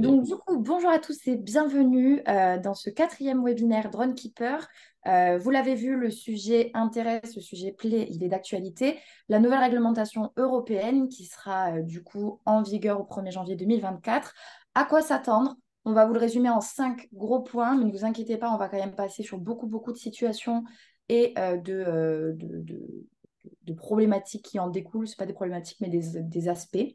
Donc du coup, bonjour à tous et bienvenue euh, dans ce quatrième webinaire Drone Keeper. Euh, vous l'avez vu, le sujet intéresse, le sujet plaît, il est d'actualité. La nouvelle réglementation européenne qui sera euh, du coup en vigueur au 1er janvier 2024. À quoi s'attendre on va vous le résumer en cinq gros points, mais ne vous inquiétez pas, on va quand même passer sur beaucoup, beaucoup de situations et de, problématiques qui en découlent. Ce pas des problématiques, mais des aspects.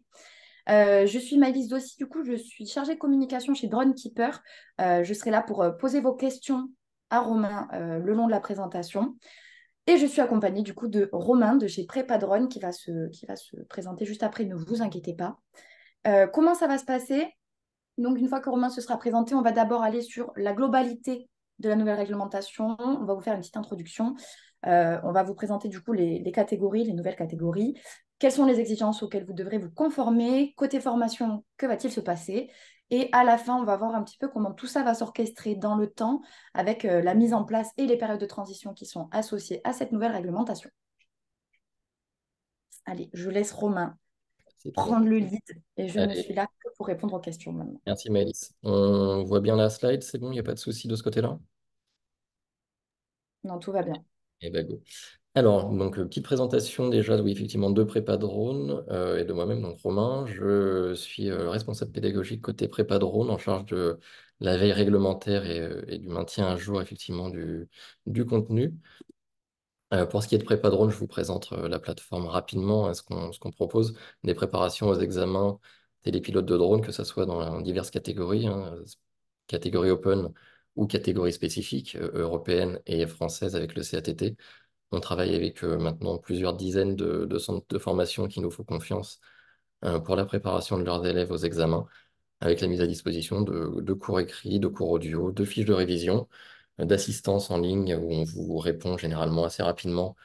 Euh, je suis Maëlys Dossi, du coup, je suis chargée de communication chez Dronekeeper. Euh, je serai là pour euh, poser vos questions à Romain euh, le long de la présentation. Et je suis accompagnée du coup de Romain de chez Prépa Drone qui va se, qui va se présenter juste après, ne vous inquiétez pas. comment ça va se passer Donc, une fois que Romain se sera présenté, on va d'abord aller sur la globalité de la nouvelle réglementation. On va vous faire une petite introduction. on va vous présenter du coup les, catégories, les nouvelles catégories quelles sont les exigences auxquelles vous devrez vous conformer, côté formation, que va-t-il se passer et à la fin, on va voir un petit peu comment tout ça va s'orchestrer dans le temps avec euh, la mise en place et les périodes de transition qui sont associées à cette nouvelle réglementation. Allez, je laisse Romain prendre le lead et je ne suis là que pour répondre aux questions maintenant. Merci Maëlys. On voit bien la slide, c'est bon, il n'y a pas de souci de ce côté-là Non, tout va bien. Eh bien, go. Alors, donc, euh, petite présentation déjà, oui, effectivement, de Prépa Drone euh, et de moi-même, donc Romain. Je suis euh, responsable pédagogique côté Prépa Drone en charge de la veille réglementaire et, du maintien à jour, effectivement, du, contenu. pour ce qui est de Prépa Drone, je vous présente la plateforme rapidement, hein, ce qu'on propose, des préparations aux examens pilotes de drone, que ce soit dans, diverses catégories, catégories hein, catégorie open ou catégorie spécifiques européennes et françaises avec le CATT. On travaille avec euh, maintenant plusieurs dizaines de, centres de formation qui nous font confiance euh, pour la préparation de leurs élèves aux examens, avec la mise à disposition de, cours écrits, de cours audio, de fiches de révision, euh, d'assistance en ligne où on vous répond généralement assez rapidement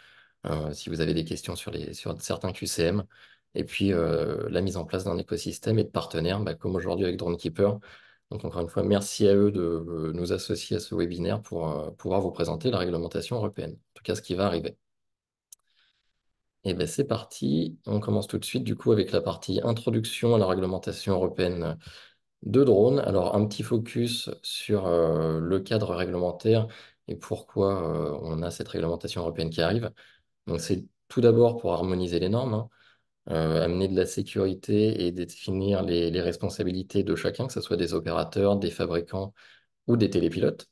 si vous avez des questions sur, certains QCM. Et puis, la mise en place d'un écosystème et de partenaires, bah, comme aujourd'hui avec DroneKeeper, donc, encore une fois, merci à eux de euh, nous associer à ce webinaire pour euh, pouvoir vous présenter la réglementation européenne, en tout cas ce qui va arriver. Et eh bien, c'est parti. On commence tout de suite, du coup, avec la partie introduction à la réglementation européenne de drones. Alors, un petit focus sur euh, le cadre réglementaire et pourquoi on a cette réglementation européenne qui arrive. Donc, c'est tout d'abord pour harmoniser les normes. Hein. Euh, amener de la sécurité et définir les, responsabilités de chacun, que ce soit des opérateurs, des fabricants ou des télépilotes.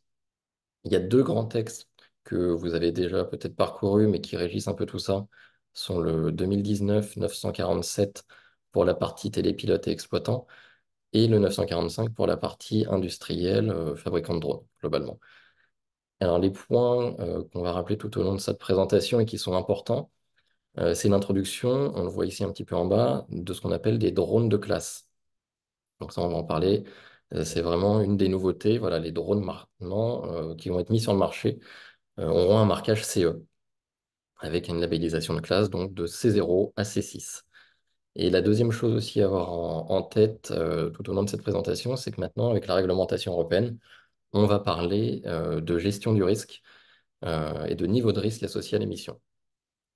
Il y a deux grands textes que vous avez déjà peut-être parcourus, mais qui régissent un peu tout ça, sont le 2019-947 pour la partie télépilote et exploitant, et le 945 pour la partie industrielle, euh, fabricant de drones, globalement. Alors les points euh, qu'on va rappeler tout au long de cette présentation et qui sont importants, euh, c'est l'introduction, on le voit ici un petit peu en bas, de ce qu'on appelle des drones de classe. Donc ça, on va en parler. Euh, c'est vraiment une des nouveautés. Voilà, les drones maintenant euh, qui vont être mis sur le marché auront un marquage CE avec une labellisation de classe, donc de C0 à C6. Et la deuxième chose aussi à avoir en tête tout au long de cette présentation, c'est que maintenant, avec la réglementation européenne, on va parler de gestion du risque et de niveau de risque associé à l'émission.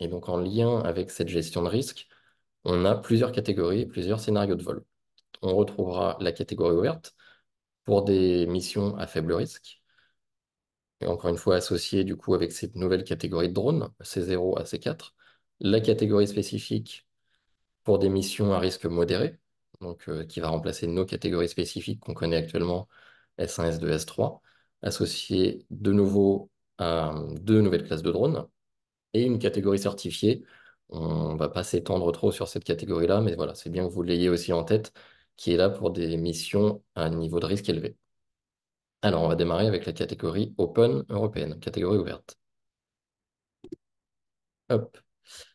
Et donc, en lien avec cette gestion de risque, on a plusieurs catégories et plusieurs scénarios de vol. On retrouvera la catégorie ouverte pour des missions à faible risque. Et encore une fois, associée du coup avec cette nouvelle catégorie de drones, C0 à C4. La catégorie spécifique pour des missions à risque modéré, donc euh, qui va remplacer nos catégories spécifiques qu'on connaît actuellement, S1, S2, S3, associées de nouveau à euh, deux nouvelles classes de drones, et une catégorie certifiée. On ne va pas s'étendre trop sur cette catégorie-là, mais voilà, c'est bien que vous l'ayez aussi en tête, qui est là pour des missions à un niveau de risque élevé. Alors, on va démarrer avec la catégorie Open européenne, catégorie ouverte.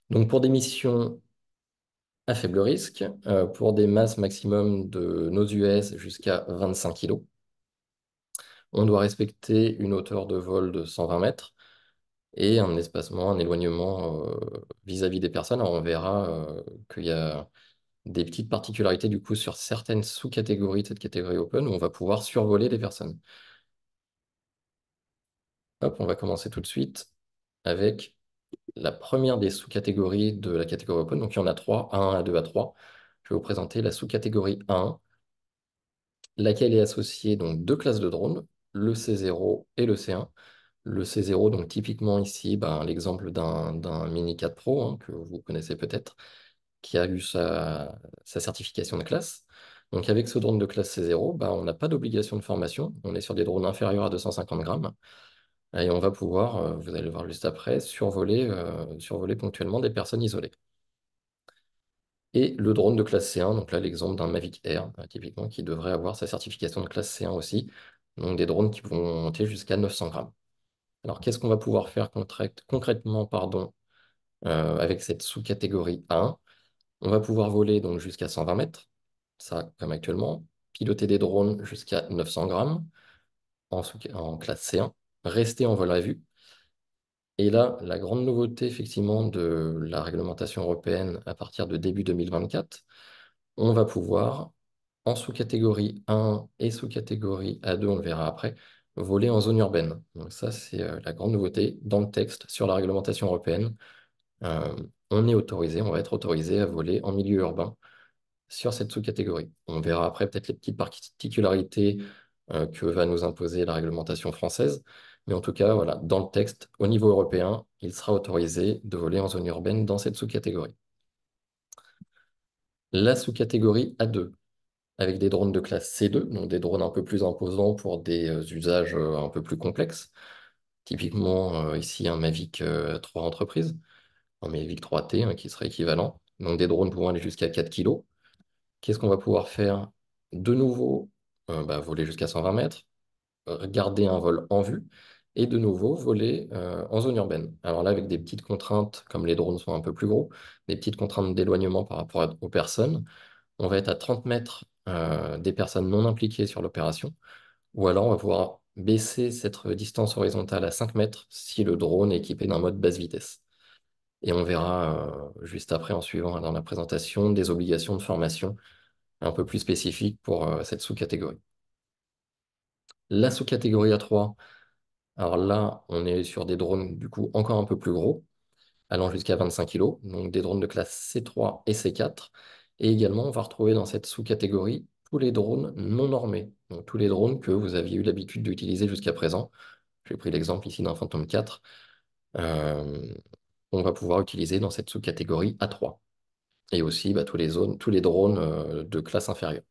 Donc, pour des missions à faible risque, euh, pour des masses maximum de nos US jusqu'à 25 kg, on doit respecter une hauteur de vol de 120 mètres et un espacement, un éloignement euh, vis-à-vis des personnes. on verra euh, qu'il y a des petites particularités du coup sur certaines sous-catégories de cette catégorie open où on va pouvoir survoler les personnes. Hop, on va commencer tout de suite avec la première des sous-catégories de la catégorie open. Donc il y en a trois, 1 A2, A3. Je vais vous présenter la sous-catégorie 1 laquelle est associée donc deux classes de drones, le C0 et le C1. Le C0, donc typiquement ici, ben, l'exemple d'un Mini 4 Pro, hein, que vous connaissez peut-être, qui a eu sa, certification de classe. Donc avec ce drone de classe C0, ben, on n'a pas d'obligation de formation, on est sur des drones inférieurs à 250 grammes, et on va pouvoir, euh, vous allez le voir juste après, survoler, euh, survoler ponctuellement des personnes isolées. Et le drone de classe C1, donc là l'exemple d'un Mavic Air, euh, typiquement, qui devrait avoir sa certification de classe C1 aussi, donc des drones qui vont monter jusqu'à 900 grammes. Alors, qu'est-ce qu'on va pouvoir faire concrètement pardon, euh, avec cette sous-catégorie 1 On va pouvoir voler donc jusqu'à 120 mètres, ça comme actuellement, piloter des drones jusqu'à 900 grammes en, en classe C1, rester en vol à vue. Et là, la grande nouveauté effectivement de la réglementation européenne à partir de début 2024, on va pouvoir en sous-catégorie 1 et sous-catégorie A2, on le verra après, voler en zone urbaine. Donc ça, c'est euh, la grande nouveauté dans le texte sur la réglementation européenne. Euh, on est autorisé, on va être autorisé à voler en milieu urbain sur cette sous-catégorie. On verra après peut-être les petites particularités euh, que va nous imposer la réglementation française. Mais en tout cas, voilà, dans le texte, au niveau européen, il sera autorisé de voler en zone urbaine dans cette sous-catégorie. La sous-catégorie A2, avec des drones de classe C2, donc des drones un peu plus imposants pour des euh, usages euh, un peu plus complexes. Typiquement, euh, ici, un Mavic 3 entreprise, un Mavic 3T hein, qui serait équivalent. Donc des drones pouvant aller jusqu'à 4 kg. Qu'est-ce qu'on va pouvoir faire de nouveau bah, Voler jusqu'à 120 mètres, garder un vol en vue, et de nouveau voler en zone urbaine. Alors là, avec des petites contraintes, comme les drones sont un peu plus gros, des petites contraintes d'éloignement par rapport aux personnes, on va être à 30 mètres euh, des personnes non impliquées sur l'opération, ou alors on va pouvoir baisser cette distance horizontale à 5 mètres si le drone est équipé d'un mode basse vitesse. Et on verra euh, juste après, en suivant dans la présentation, des obligations de formation un peu plus spécifiques pour euh, cette sous-catégorie. La sous-catégorie A3, alors là, on est sur des drones du coup encore un peu plus gros, allant jusqu'à 25 kg, donc des drones de classe C3 et C4, et également, on va retrouver dans cette sous-catégorie tous les drones non normés, donc tous les drones que vous aviez eu l'habitude d'utiliser jusqu'à présent. J'ai pris l'exemple ici d'un Phantom 4. Euh, on va pouvoir utiliser dans cette sous-catégorie A3. Et aussi bah, tous, les drones euh, de classe inférieure.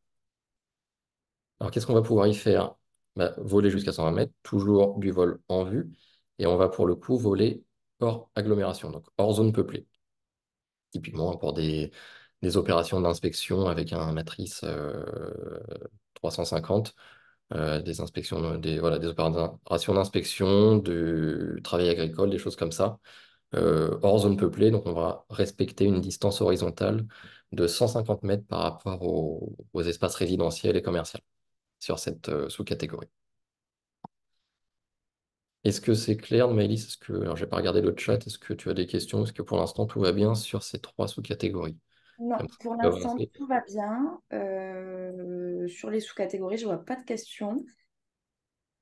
Alors qu'est-ce qu'on va pouvoir y faire bah, Voler jusqu'à 120 mètres, toujours du vol en vue. Et on va pour le coup voler hors agglomération, donc hors zone peuplée. Typiquement pour des, des opérations d'inspection avec un matrice 350, euh, euh, des inspections, des, voilà, des opérations d'inspection, du travail agricole, des choses comme ça, euh, hors zone peuplée. Donc, on va respecter une distance horizontale de 150 mètres par rapport aux, espaces résidentiels et commerciaux sur cette sous-catégorie. Est-ce que c'est clair, Maëlys Est-ce que, alors j'ai pas regardé le chat, est-ce que tu as des questions Est-ce que pour l'instant tout va bien sur ces trois sous-catégories non, pour l'instant, tout va bien. Euh, sur les sous-catégories, je ne vois pas de questions.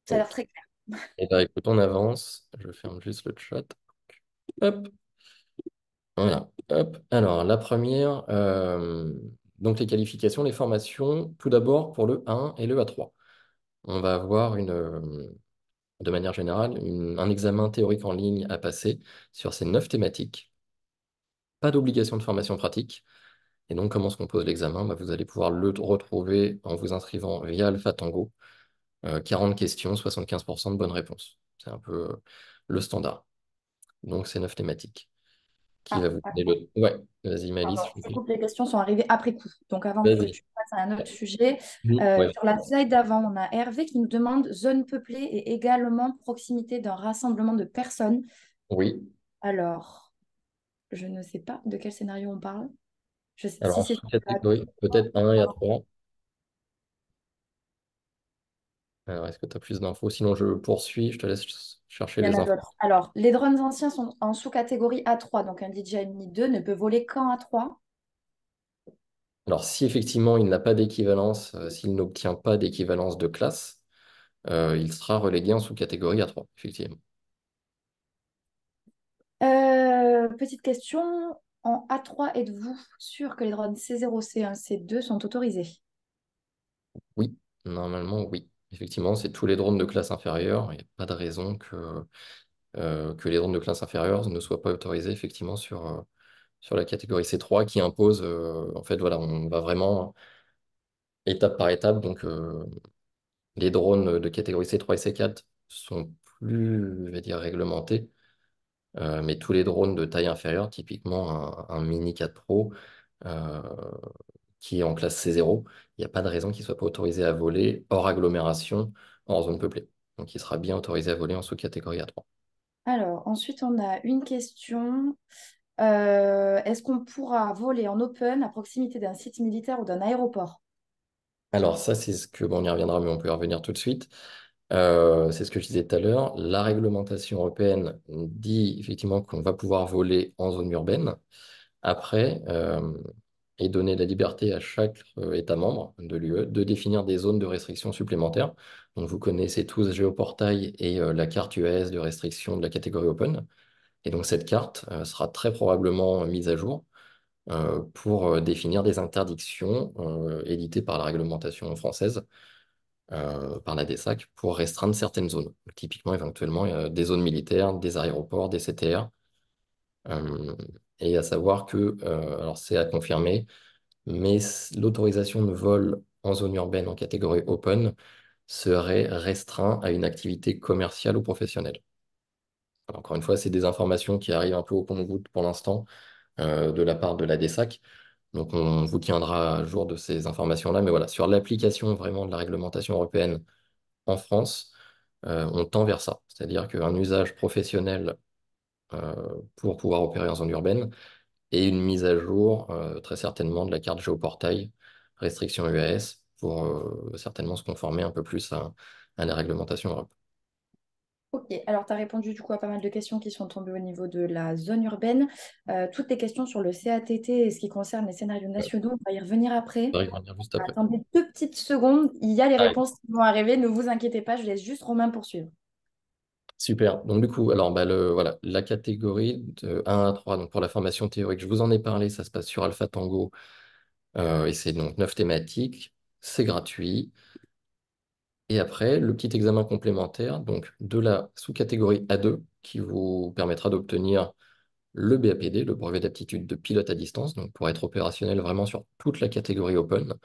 Ça a l'air très clair. Et eh ben, on avance. Je ferme juste le chat. Hop. Voilà. Hop. Alors, la première, euh, donc les qualifications, les formations, tout d'abord pour le 1 et le A3. On va avoir une, euh, de manière générale, un examen théorique en ligne à passer sur ces neuf thématiques. Pas d'obligation de formation pratique. Et donc, comment qu'on pose l'examen bah, Vous allez pouvoir le retrouver en vous inscrivant via Alpha Tango. 40 euh, questions, 75% de bonnes réponses. C'est un peu euh, le standard. Donc, c'est neuf thématiques. Qui ah, va vous donner le... Ouais, vas-y, Malice. les questions sont arrivées après coup. Donc, avant que tu passes à un autre sujet, euh, sur la slide d'avant, on a Hervé qui nous demande zone peuplée et également proximité d'un rassemblement de personnes. Oui. Alors, je ne sais pas de quel scénario on parle. Alors, si peut-être un, a 3 est-ce que tu as plus d'infos? Sinon, je poursuis, je te laisse chercher les infos. Alors, les drones anciens sont en sous-catégorie A3, donc un DJI Mini 2 ne peut voler qu'en A3. Alors, si effectivement il n'a pas d'équivalence, euh, s'il n'obtient pas d'équivalence de classe, euh, il sera relégué en sous-catégorie A3, effectivement. Euh, petite question, en A3, êtes-vous sûr que les drones C0, C1, C2 sont autorisés Oui, normalement, oui. Effectivement, c'est tous les drones de classe inférieure. Il n'y a pas de raison que, euh, que les drones de classe inférieure ne soient pas autorisés, effectivement, sur, euh, sur la catégorie C3 qui impose, euh, en fait, voilà, on va vraiment étape par étape. Donc, les drones de catégorie C3 et C4 sont plus, je vais dire, réglementés euh, mais tous les drones de taille inférieure, typiquement un, Mini 4 Pro euh, qui est en classe C0, il n'y a pas de raison qu'il ne soit pas autorisé à voler hors agglomération, en zone peuplée. Donc il sera bien autorisé à voler en sous-catégorie A3. Alors, ensuite, on a une question. Euh, est-ce qu'on pourra voler en open à proximité d'un site militaire ou d'un aéroport Alors ça, c'est ce que, on y reviendra, mais on peut y revenir tout de suite. Euh, c'est ce que je disais tout à l'heure. La réglementation européenne dit effectivement qu'on va pouvoir voler en zone urbaine. Après, euh, et donner la liberté à chaque euh, État membre de l'UE de définir des zones de restriction supplémentaires. Donc vous connaissez tous Géoportail et la carte US de restriction de la catégorie Open. Et donc cette carte sera très probablement mise à jour pour définir des interdictions éditées par la réglementation française euh, par la DESAC pour restreindre certaines zones. typiquement, éventuellement, des zones militaires, des aéroports, des CTR. Euh, et à savoir que, euh, alors c'est à confirmer, mais l'autorisation de vol en zone urbaine en catégorie open serait restreinte à une activité commerciale ou professionnelle. encore une fois, c'est des informations qui arrivent un peu au compte-goutte pour l'instant de la part de la desac donc on vous tiendra à jour de ces informations-là. Mais voilà, sur l'application vraiment de la réglementation européenne en France, euh, on tend vers ça. C'est-à-dire qu'un usage professionnel euh, pour pouvoir opérer en zone urbaine et une mise à jour euh, très certainement de la carte géoportail restriction UAS pour certainement se conformer un peu plus à la réglementation européenne. Ok, alors tu as répondu du coup à pas mal de questions qui sont tombées au niveau de la zone urbaine. Euh, toutes les questions sur le CATT et ce qui concerne les scénarios nationaux, on va y revenir après. Va y revenir Attendez deux petites secondes, il y a les réponses qui vont arriver, ne vous inquiétez pas, je laisse juste Romain poursuivre. Super. Donc, du coup, alors, bah, voilà, la catégorie de 1 à 3, donc pour la formation théorique, je vous en ai parlé, ça se passe sur Alpha Tango, euh, et c'est donc 9 thématiques, c'est gratuit. Et après, le petit examen complémentaire donc de la sous-catégorie A2 qui vous permettra d'obtenir le BAPD, le brevet d'aptitude de pilote à distance, donc pour être opérationnel vraiment sur toute la catégorie Open.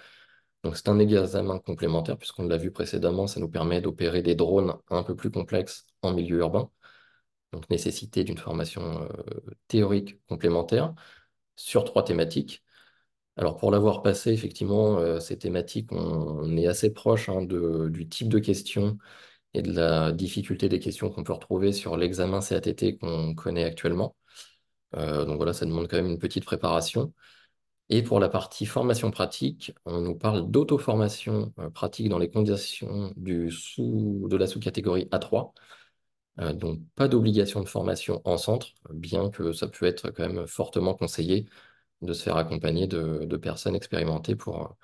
Donc c'est un examen complémentaire, puisqu'on l'a vu précédemment, ça nous permet d'opérer des drones un peu plus complexes en milieu urbain, donc nécessité d'une formation euh, théorique complémentaire sur trois thématiques, alors pour l'avoir passé, effectivement, euh, ces thématiques, on, est assez proche hein, du type de questions et de la difficulté des questions qu'on peut retrouver sur l'examen CATT qu'on connaît actuellement. Euh, donc voilà, ça demande quand même une petite préparation. Et pour la partie formation pratique, on nous parle d'auto-formation euh, pratique dans les conditions du de la sous-catégorie A3. donc pas d'obligation de formation en centre, bien que ça peut être quand même fortement conseillé de se faire accompagner de, personnes expérimentées pour, euh, en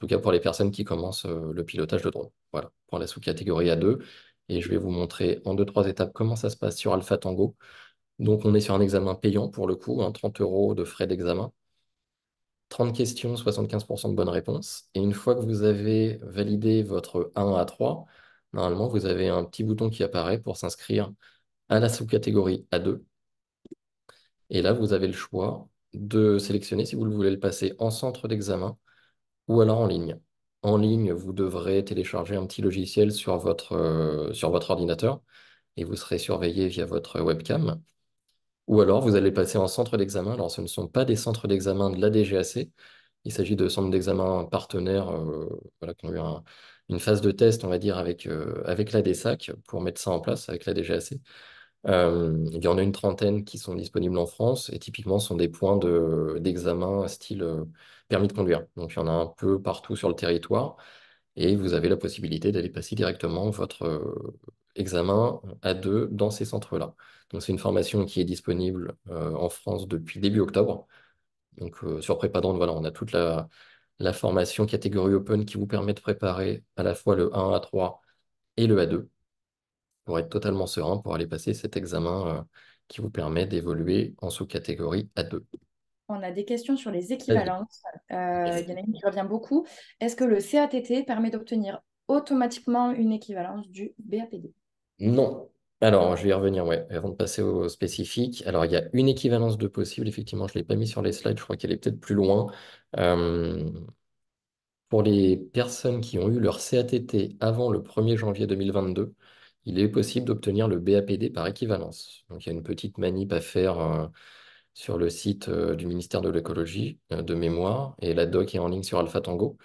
tout cas pour les personnes qui commencent euh, le pilotage de drone. Voilà, pour la sous-catégorie A2. Et je vais vous montrer en deux, trois étapes comment ça se passe sur Alpha Tango. Donc, on est sur un examen payant pour le coup, 30 hein, euros de frais d'examen. 30 questions, 75% de bonnes réponses. Et une fois que vous avez validé votre 1 à 3, normalement, vous avez un petit bouton qui apparaît pour s'inscrire à la sous-catégorie A2. Et là, vous avez le choix de sélectionner si vous voulez le passer en centre d'examen ou alors en ligne. En ligne, vous devrez télécharger un petit logiciel sur votre, euh, sur votre ordinateur et vous serez surveillé via votre webcam. Ou alors, vous allez passer en centre d'examen. Alors, ce ne sont pas des centres d'examen de la DGAC. Il s'agit de centres d'examen partenaires euh, voilà, qui ont eu une phase de test, on va dire, avec, euh, la pour mettre ça en place avec la DGAC. Euh, il y en a une trentaine qui sont disponibles en France et typiquement sont des points de, d'examen style euh, permis de conduire. Donc il y en a un peu partout sur le territoire et vous avez la possibilité d'aller passer directement votre euh, examen A2 dans ces centres-là. Donc c'est une formation qui est disponible en France depuis début octobre. Donc sur Prépadante, voilà, on a toute la, la formation catégorie open qui vous permet de préparer à la fois le 1 à 3 et le A2 pour être totalement serein, pour aller passer cet examen euh, qui vous permet d'évoluer en sous-catégorie A2. On a des questions sur les équivalences. Euh, il y en a une qui revient beaucoup. Est-ce que le CATT permet d'obtenir automatiquement une équivalence du BAPD Non. Alors, je vais y revenir, ouais, avant de passer aux spécifiques. Alors, il y a une équivalence de possible. Effectivement, je ne l'ai pas mis sur les slides. Je crois qu'elle est peut-être plus loin. Euh, pour les personnes qui ont eu leur CATT avant le 1er janvier 2022, il est possible d'obtenir le BAPD par équivalence. Donc il y a une petite manip à faire euh, sur le site euh, du ministère de l'écologie euh, de mémoire, et la doc est en ligne sur Alpha Tango.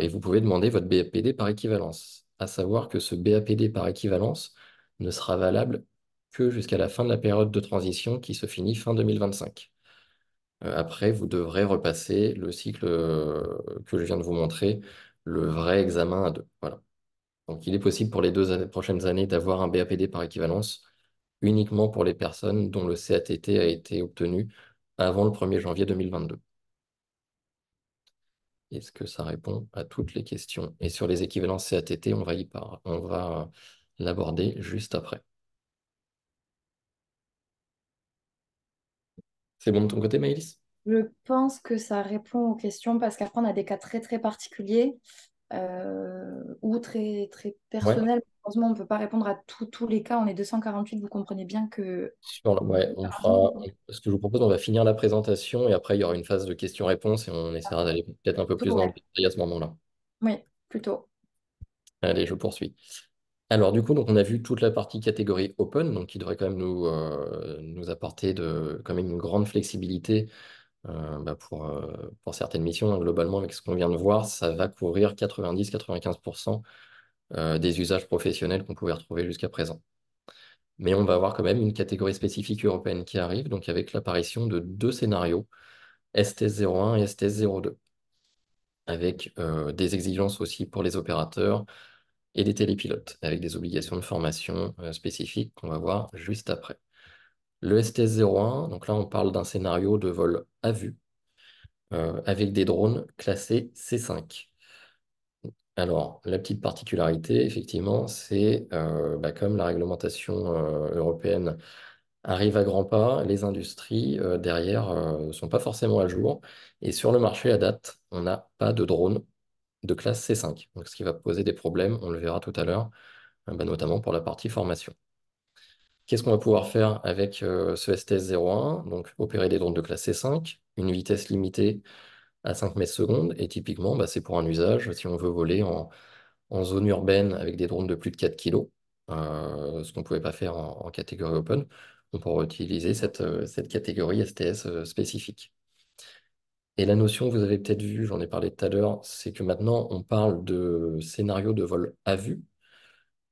et vous pouvez demander votre BAPD par équivalence, à savoir que ce BAPD par équivalence ne sera valable que jusqu'à la fin de la période de transition qui se finit fin 2025. Après, vous devrez repasser le cycle que je viens de vous montrer, le vrai examen à deux. Voilà. Donc, il est possible pour les deux prochaines années d'avoir un BAPD par équivalence uniquement pour les personnes dont le CATT a été obtenu avant le 1er janvier 2022. Est-ce que ça répond à toutes les questions Et sur les équivalences CATT, on va y par... on va l'aborder juste après. C'est bon de ton côté, Maëlys Je pense que ça répond aux questions parce qu'après, on a des cas très, très particuliers. Euh, ou très, très personnel. on ne peut pas répondre à tous les cas. On est 248, vous comprenez bien que... on ce que je vous propose, on va finir la présentation et après, il y aura une phase de questions-réponses et on essaiera d'aller peut-être un peu plus dans le détail à ce moment-là. Oui, plutôt. Allez, je poursuis. Alors du coup, donc, on a vu toute la partie catégorie open, donc qui devrait quand même nous, euh, nous apporter de, quand même une grande flexibilité euh, bah, pour, euh, pour, certaines missions, hein, globalement, avec ce qu'on vient de voir, ça va couvrir 90-95% euh, des usages professionnels qu'on pouvait retrouver jusqu'à présent. Mais on va avoir quand même une catégorie spécifique européenne qui arrive, donc avec l'apparition de deux scénarios, STS01 et STS02, avec des exigences aussi pour les opérateurs et des télépilotes, avec des obligations de formation spécifiques qu'on va voir juste après. Le STS-01, donc là on parle d'un scénario de vol à vue euh, avec des drones classés C5. Alors, la petite particularité, effectivement, c'est euh, bah, comme la réglementation euh, européenne arrive à grands pas, les industries derrière ne sont pas forcément à jour. Et sur le marché à date, on n'a pas de drone de classe C5. Donc, ce qui va poser des problèmes, on le verra tout à l'heure, bah, notamment pour la partie formation. Qu'est-ce qu'on va pouvoir faire avec euh, ce STS-01 Donc, opérer des drones de classe C5, une vitesse limitée à 5 mètres secondes, et typiquement, bah, c'est pour un usage si on veut voler en, zone urbaine avec des drones de plus de 4 kg, euh, ce qu'on ne pouvait pas faire en, catégorie open, on pourra utiliser cette, euh, cette catégorie STS spécifique. Et la notion, vous avez peut-être vu, j'en ai parlé tout à l'heure, c'est que maintenant, on parle de scénario de vol à vue,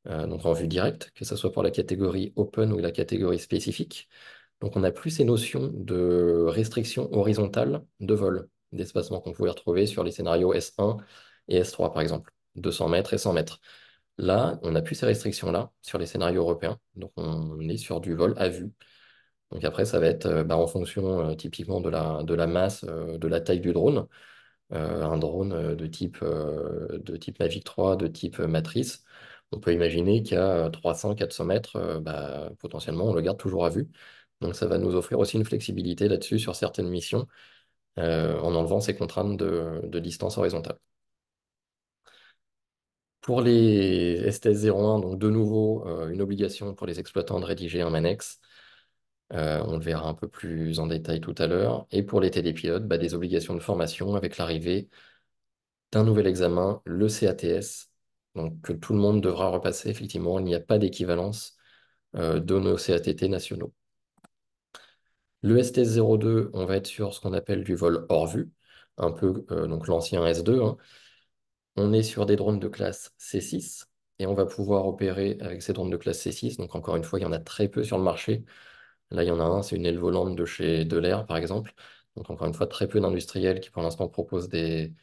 euh, donc en vue directe, que ce soit pour la catégorie open ou la catégorie spécifique. Donc on n'a plus ces notions de restrictions horizontales de vol, d'espacement qu'on pouvait retrouver sur les scénarios S1 et S3 par exemple, 200 mètres et 100 mètres. Là, on n'a plus ces restrictions-là sur les scénarios européens, donc on est sur du vol à vue. Donc après, ça va être euh, bah, en fonction euh, typiquement de la, masse, de la taille du drone. un drone de type, de type Mavic 3, de type Matrice, on peut imaginer qu'à 300-400 mètres, bah, potentiellement, on le garde toujours à vue. Donc ça va nous offrir aussi une flexibilité là-dessus sur certaines missions en enlevant ces contraintes de, distance horizontale. Pour les STS01, donc de nouveau, une obligation pour les exploitants de rédiger un annexe. on le verra un peu plus en détail tout à l'heure. Et pour les télépilotes, bah, des obligations de formation avec l'arrivée d'un nouvel examen, le CATS, donc tout le monde devra repasser. Effectivement, il n'y a pas d'équivalence euh, de nos CATT nationaux. Le STS-02, on va être sur ce qu'on appelle du vol hors vue, un peu euh, donc l'ancien S2. Hein. On est sur des drones de classe C6 et on va pouvoir opérer avec ces drones de classe C6. Donc encore une fois, il y en a très peu sur le marché. Là, il y en a un, c'est une aile volante de chez Delair, par exemple. Donc encore une fois, très peu d'industriels qui pour l'instant proposent des,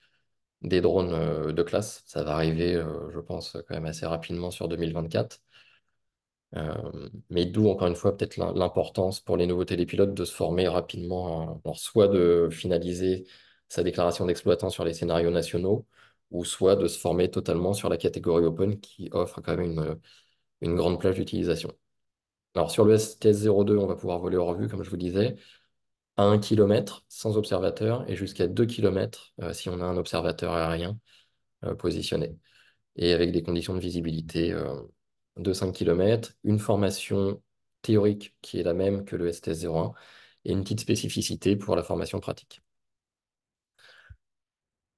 des drones euh, de classe. Ça va arriver, euh, je pense, quand même assez rapidement sur 2024. Euh, mais d'où, encore une fois, peut-être l'importance pour les nouveaux télépilotes de se former rapidement, hein. soit de finaliser sa déclaration d'exploitant sur les scénarios nationaux, ou soit de se former totalement sur la catégorie open qui offre quand même une, grande plage d'utilisation. Alors sur le STS-02, on va pouvoir voler en revue, comme je vous disais à 1 km sans observateur et jusqu'à 2 km euh, si on a un observateur aérien euh, positionné. Et avec des conditions de visibilité euh, de 5 km, une formation théorique qui est la même que le STS-01 et une petite spécificité pour la formation pratique.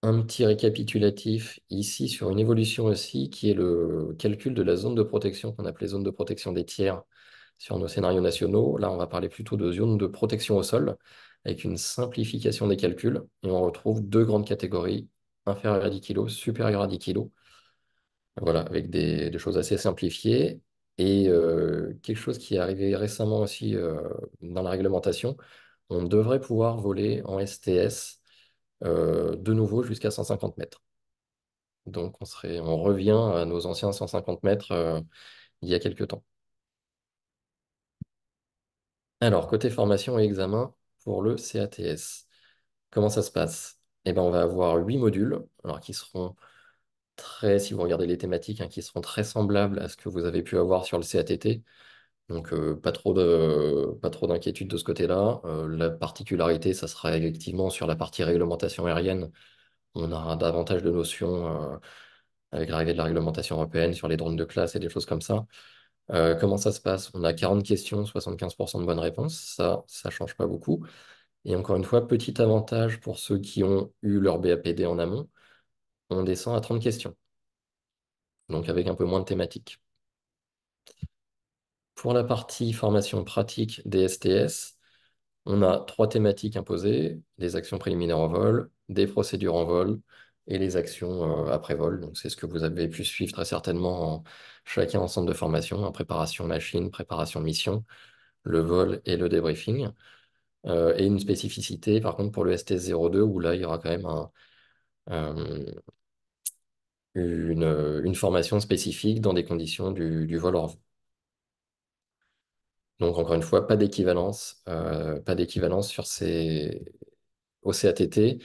Un petit récapitulatif ici sur une évolution aussi qui est le calcul de la zone de protection qu'on appelait zone de protection des tiers sur nos scénarios nationaux. Là, on va parler plutôt de zones de protection au sol, avec une simplification des calculs. Et on retrouve deux grandes catégories, inférieure à 10 kg, supérieur à 10 kg. Voilà, avec des, choses assez simplifiées. Et euh, quelque chose qui est arrivé récemment aussi euh, dans la réglementation, on devrait pouvoir voler en STS euh, de nouveau jusqu'à 150 mètres. Donc on, on revient à nos anciens 150 mètres il y a quelques temps. Alors, côté formation et examen pour le CATS, comment ça se passe? Eh ben, on va avoir huit modules, qui seront très, si vous regardez les thématiques, hein, qui seront très semblables à ce que vous avez pu avoir sur le CATT. Donc, euh, pas trop de, d'inquiétude de ce côté-là. Euh, la particularité, ça sera effectivement sur la partie réglementation aérienne. On aura davantage de notions euh, avec l'arrivée de la réglementation européenne sur les drones de classe et des choses comme ça. Euh, comment ça se passe On a 40 questions, 75% de bonnes réponses. Ça, ça ne change pas beaucoup. Et encore une fois, petit avantage pour ceux qui ont eu leur BAPD en amont, on descend à 30 questions. Donc avec un peu moins de thématiques. Pour la partie formation pratique des STS, on a trois thématiques imposées, des actions préliminaires en vol, des procédures en vol et les actions euh, après-vol. Donc, c'est ce que vous avez pu suivre très certainement en chacun en de formation, en préparation machine, préparation mission, le vol et le débriefing. Euh, et une spécificité, par contre, pour le ST02, où là, il y aura quand même une, formation spécifique dans des conditions du, vol hors vol Donc, encore une fois, pas d'équivalence, euh, sur ces, OCATT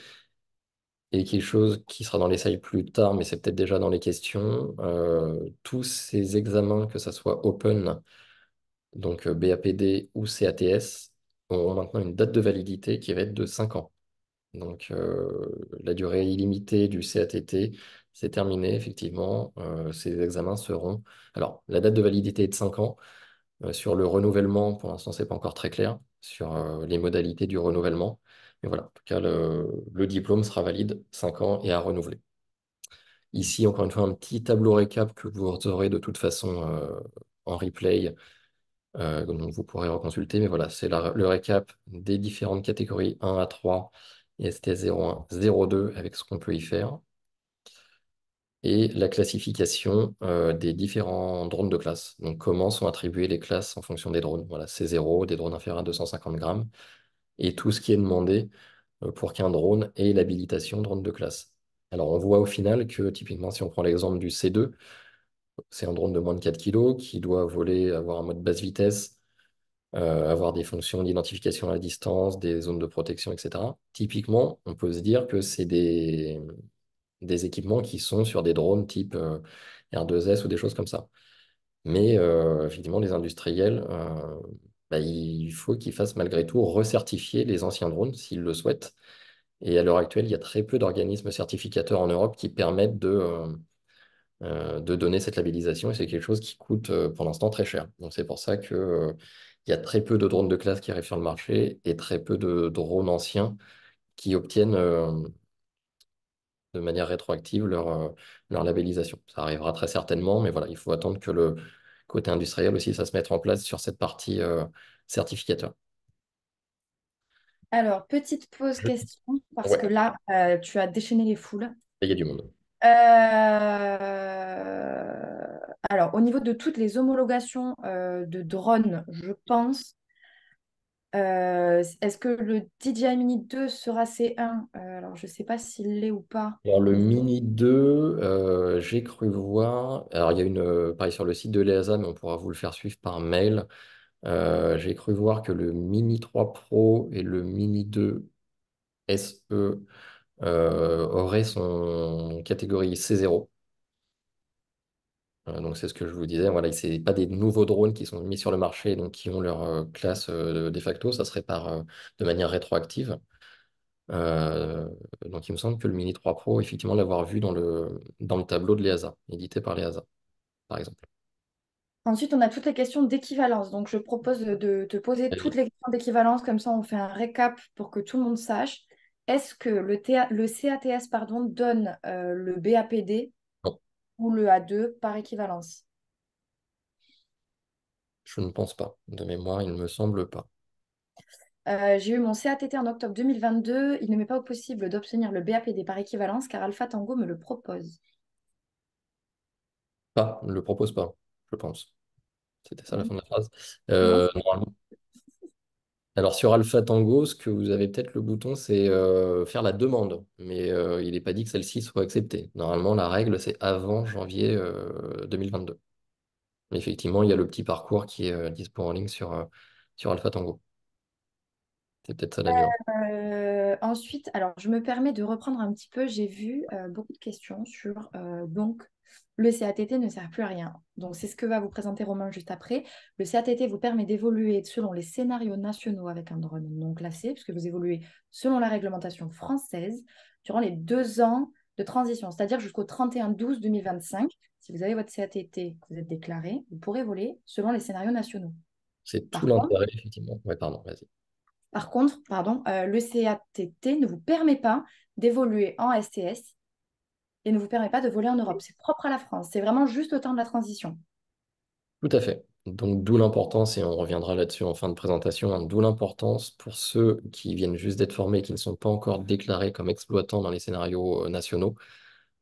et quelque chose qui sera dans l'essai plus tard, mais c'est peut-être déjà dans les questions. Euh, tous ces examens, que ce soit Open, donc euh, BAPD ou CATS, auront maintenant une date de validité qui va être de 5 ans. Donc euh, la durée illimitée du CATT, c'est terminé, effectivement. ces examens seront... Alors, la date de validité est de 5 ans. sur le renouvellement, pour l'instant, ce n'est pas encore très clair sur les modalités du renouvellement voilà, en tout cas, le, diplôme sera valide 5 ans et à renouveler. Ici, encore une fois, un petit tableau récap que vous aurez de toute façon euh, en replay, euh, vous pourrez reconsulter. Mais voilà, c'est le récap des différentes catégories 1 à 3 et ST01, 02 avec ce qu'on peut y faire. Et la classification euh, des différents drones de classe. Donc, comment sont attribuées les classes en fonction des drones. Voilà, C0, des drones inférieurs à 250 grammes, et tout ce qui est demandé euh, pour qu'un drone ait l'habilitation drone de classe. Alors on voit au final que typiquement si on prend l'exemple du C2, c'est un drone de moins de 4 kg qui doit voler, avoir un mode basse vitesse, euh, avoir des fonctions d'identification à la distance, des zones de protection, etc. Typiquement, on peut se dire que c'est des, équipements qui sont sur des drones type euh, R2S ou des choses comme ça. Mais effectivement, les industriels bah, il faut qu'ils fassent malgré tout recertifier les anciens drones s'ils le souhaitent. Et à l'heure actuelle, il y a très peu d'organismes certificateurs en Europe qui permettent de, euh, de donner cette labellisation. Et c'est quelque chose qui coûte euh, pour l'instant très cher. Donc c'est pour ça qu'il euh, il y a très peu de drones de classe qui arrivent sur le marché et très peu de drones anciens qui obtiennent de manière rétroactive leur, leur labellisation. Ça arrivera très certainement, mais voilà, il faut attendre que le, côté industriel aussi, ça se mettre en place sur cette partie euh, certificateur. Alors, petite pause question, parce que là, euh, tu as déchaîné les foules. Il y a du monde. Euh, alors, au niveau de toutes les homologations de drones, je pense euh, est-ce que le DJI Mini 2 sera C1 euh, Alors, je ne sais pas s'il l'est ou pas. le Mini 2, euh, j'ai cru voir. Alors, il y a une. Pareil sur le site de l'EASA, mais on pourra vous le faire suivre par mail. j'ai cru voir que le Mini 3 Pro et le Mini 2 SE auraient son catégorie C0. Euh, donc c'est ce que je vous disais, voilà, ce n'est pas des nouveaux drones qui sont mis sur le marché, donc qui ont leur euh, classe euh, de facto, ça serait par, de manière rétroactive. donc il me semble que le Mini 3 Pro, effectivement, l'avoir vu dans le, dans le tableau de l'EASA, édité par l'EASA, par exemple. Ensuite, on a toutes les questions d'équivalence. Donc, je propose de te poser toutes les questions d'équivalence, comme ça on fait un récap pour que tout le monde sache. Est-ce que le, le CATS pardon, donne le BAPD ou le A2 par équivalence Je ne pense pas. De mémoire, il ne me semble pas. Euh, j'ai eu mon CATT en octobre 2022. Il ne m'est pas possible d'obtenir le BAPD par équivalence car Alpha Tango me le propose. Pas, ne le propose pas, je pense. C'était ça la fin de la phrase. Euh, normalement, alors sur Alpha Tango, ce que vous avez peut-être le bouton, c'est euh, faire la demande, mais euh, il n'est pas dit que celle-ci soit acceptée. Normalement, la règle, c'est avant janvier 2022. Euh, mais effectivement, il y a le petit parcours qui est dispo en ligne sur, sur Alpha Tango. C'est peut-être ça la Ensuite, alors je me permets de reprendre un petit peu, j'ai vu beaucoup de questions sur donc le CATT ne sert plus à rien. Donc c'est ce que va vous présenter Romain juste après. Le CATT vous permet d'évoluer selon les scénarios nationaux avec un drone non classé, puisque vous évoluez selon la réglementation française durant les deux ans de transition, c'est-à-dire jusqu'au 31-12-2025. Si vous avez votre CATT, vous êtes déclaré, vous pourrez voler selon les scénarios nationaux. C'est tout l'intérêt, effectivement. pardon, vas-y. Par contre, pardon, euh, le CATT ne vous permet pas d'évoluer en STS et ne vous permet pas de voler en Europe. C'est propre à la France. C'est vraiment juste au temps de la transition. Tout à fait. Donc, d'où l'importance, et on reviendra là-dessus en fin de présentation, hein, d'où l'importance pour ceux qui viennent juste d'être formés, qui ne sont pas encore déclarés comme exploitants dans les scénarios euh, nationaux,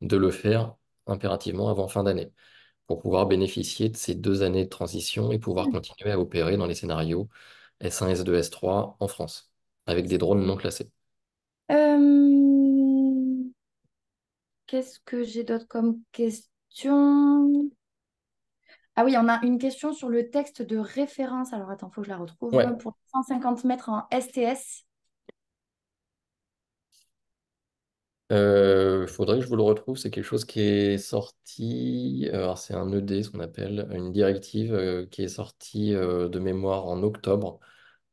de le faire impérativement avant fin d'année, pour pouvoir bénéficier de ces deux années de transition et pouvoir mm. continuer à opérer dans les scénarios S1, S2, S3 en France, avec des drones non classés. Euh, qu'est-ce que j'ai d'autre comme question Ah oui, on a une question sur le texte de référence. Alors attends, il faut que je la retrouve. Pour 150 mètres en STS. Il euh, faudrait que je vous le retrouve. C'est quelque chose qui est sorti. Euh, c'est un ED, ce qu'on appelle une directive euh, qui est sortie de mémoire en octobre.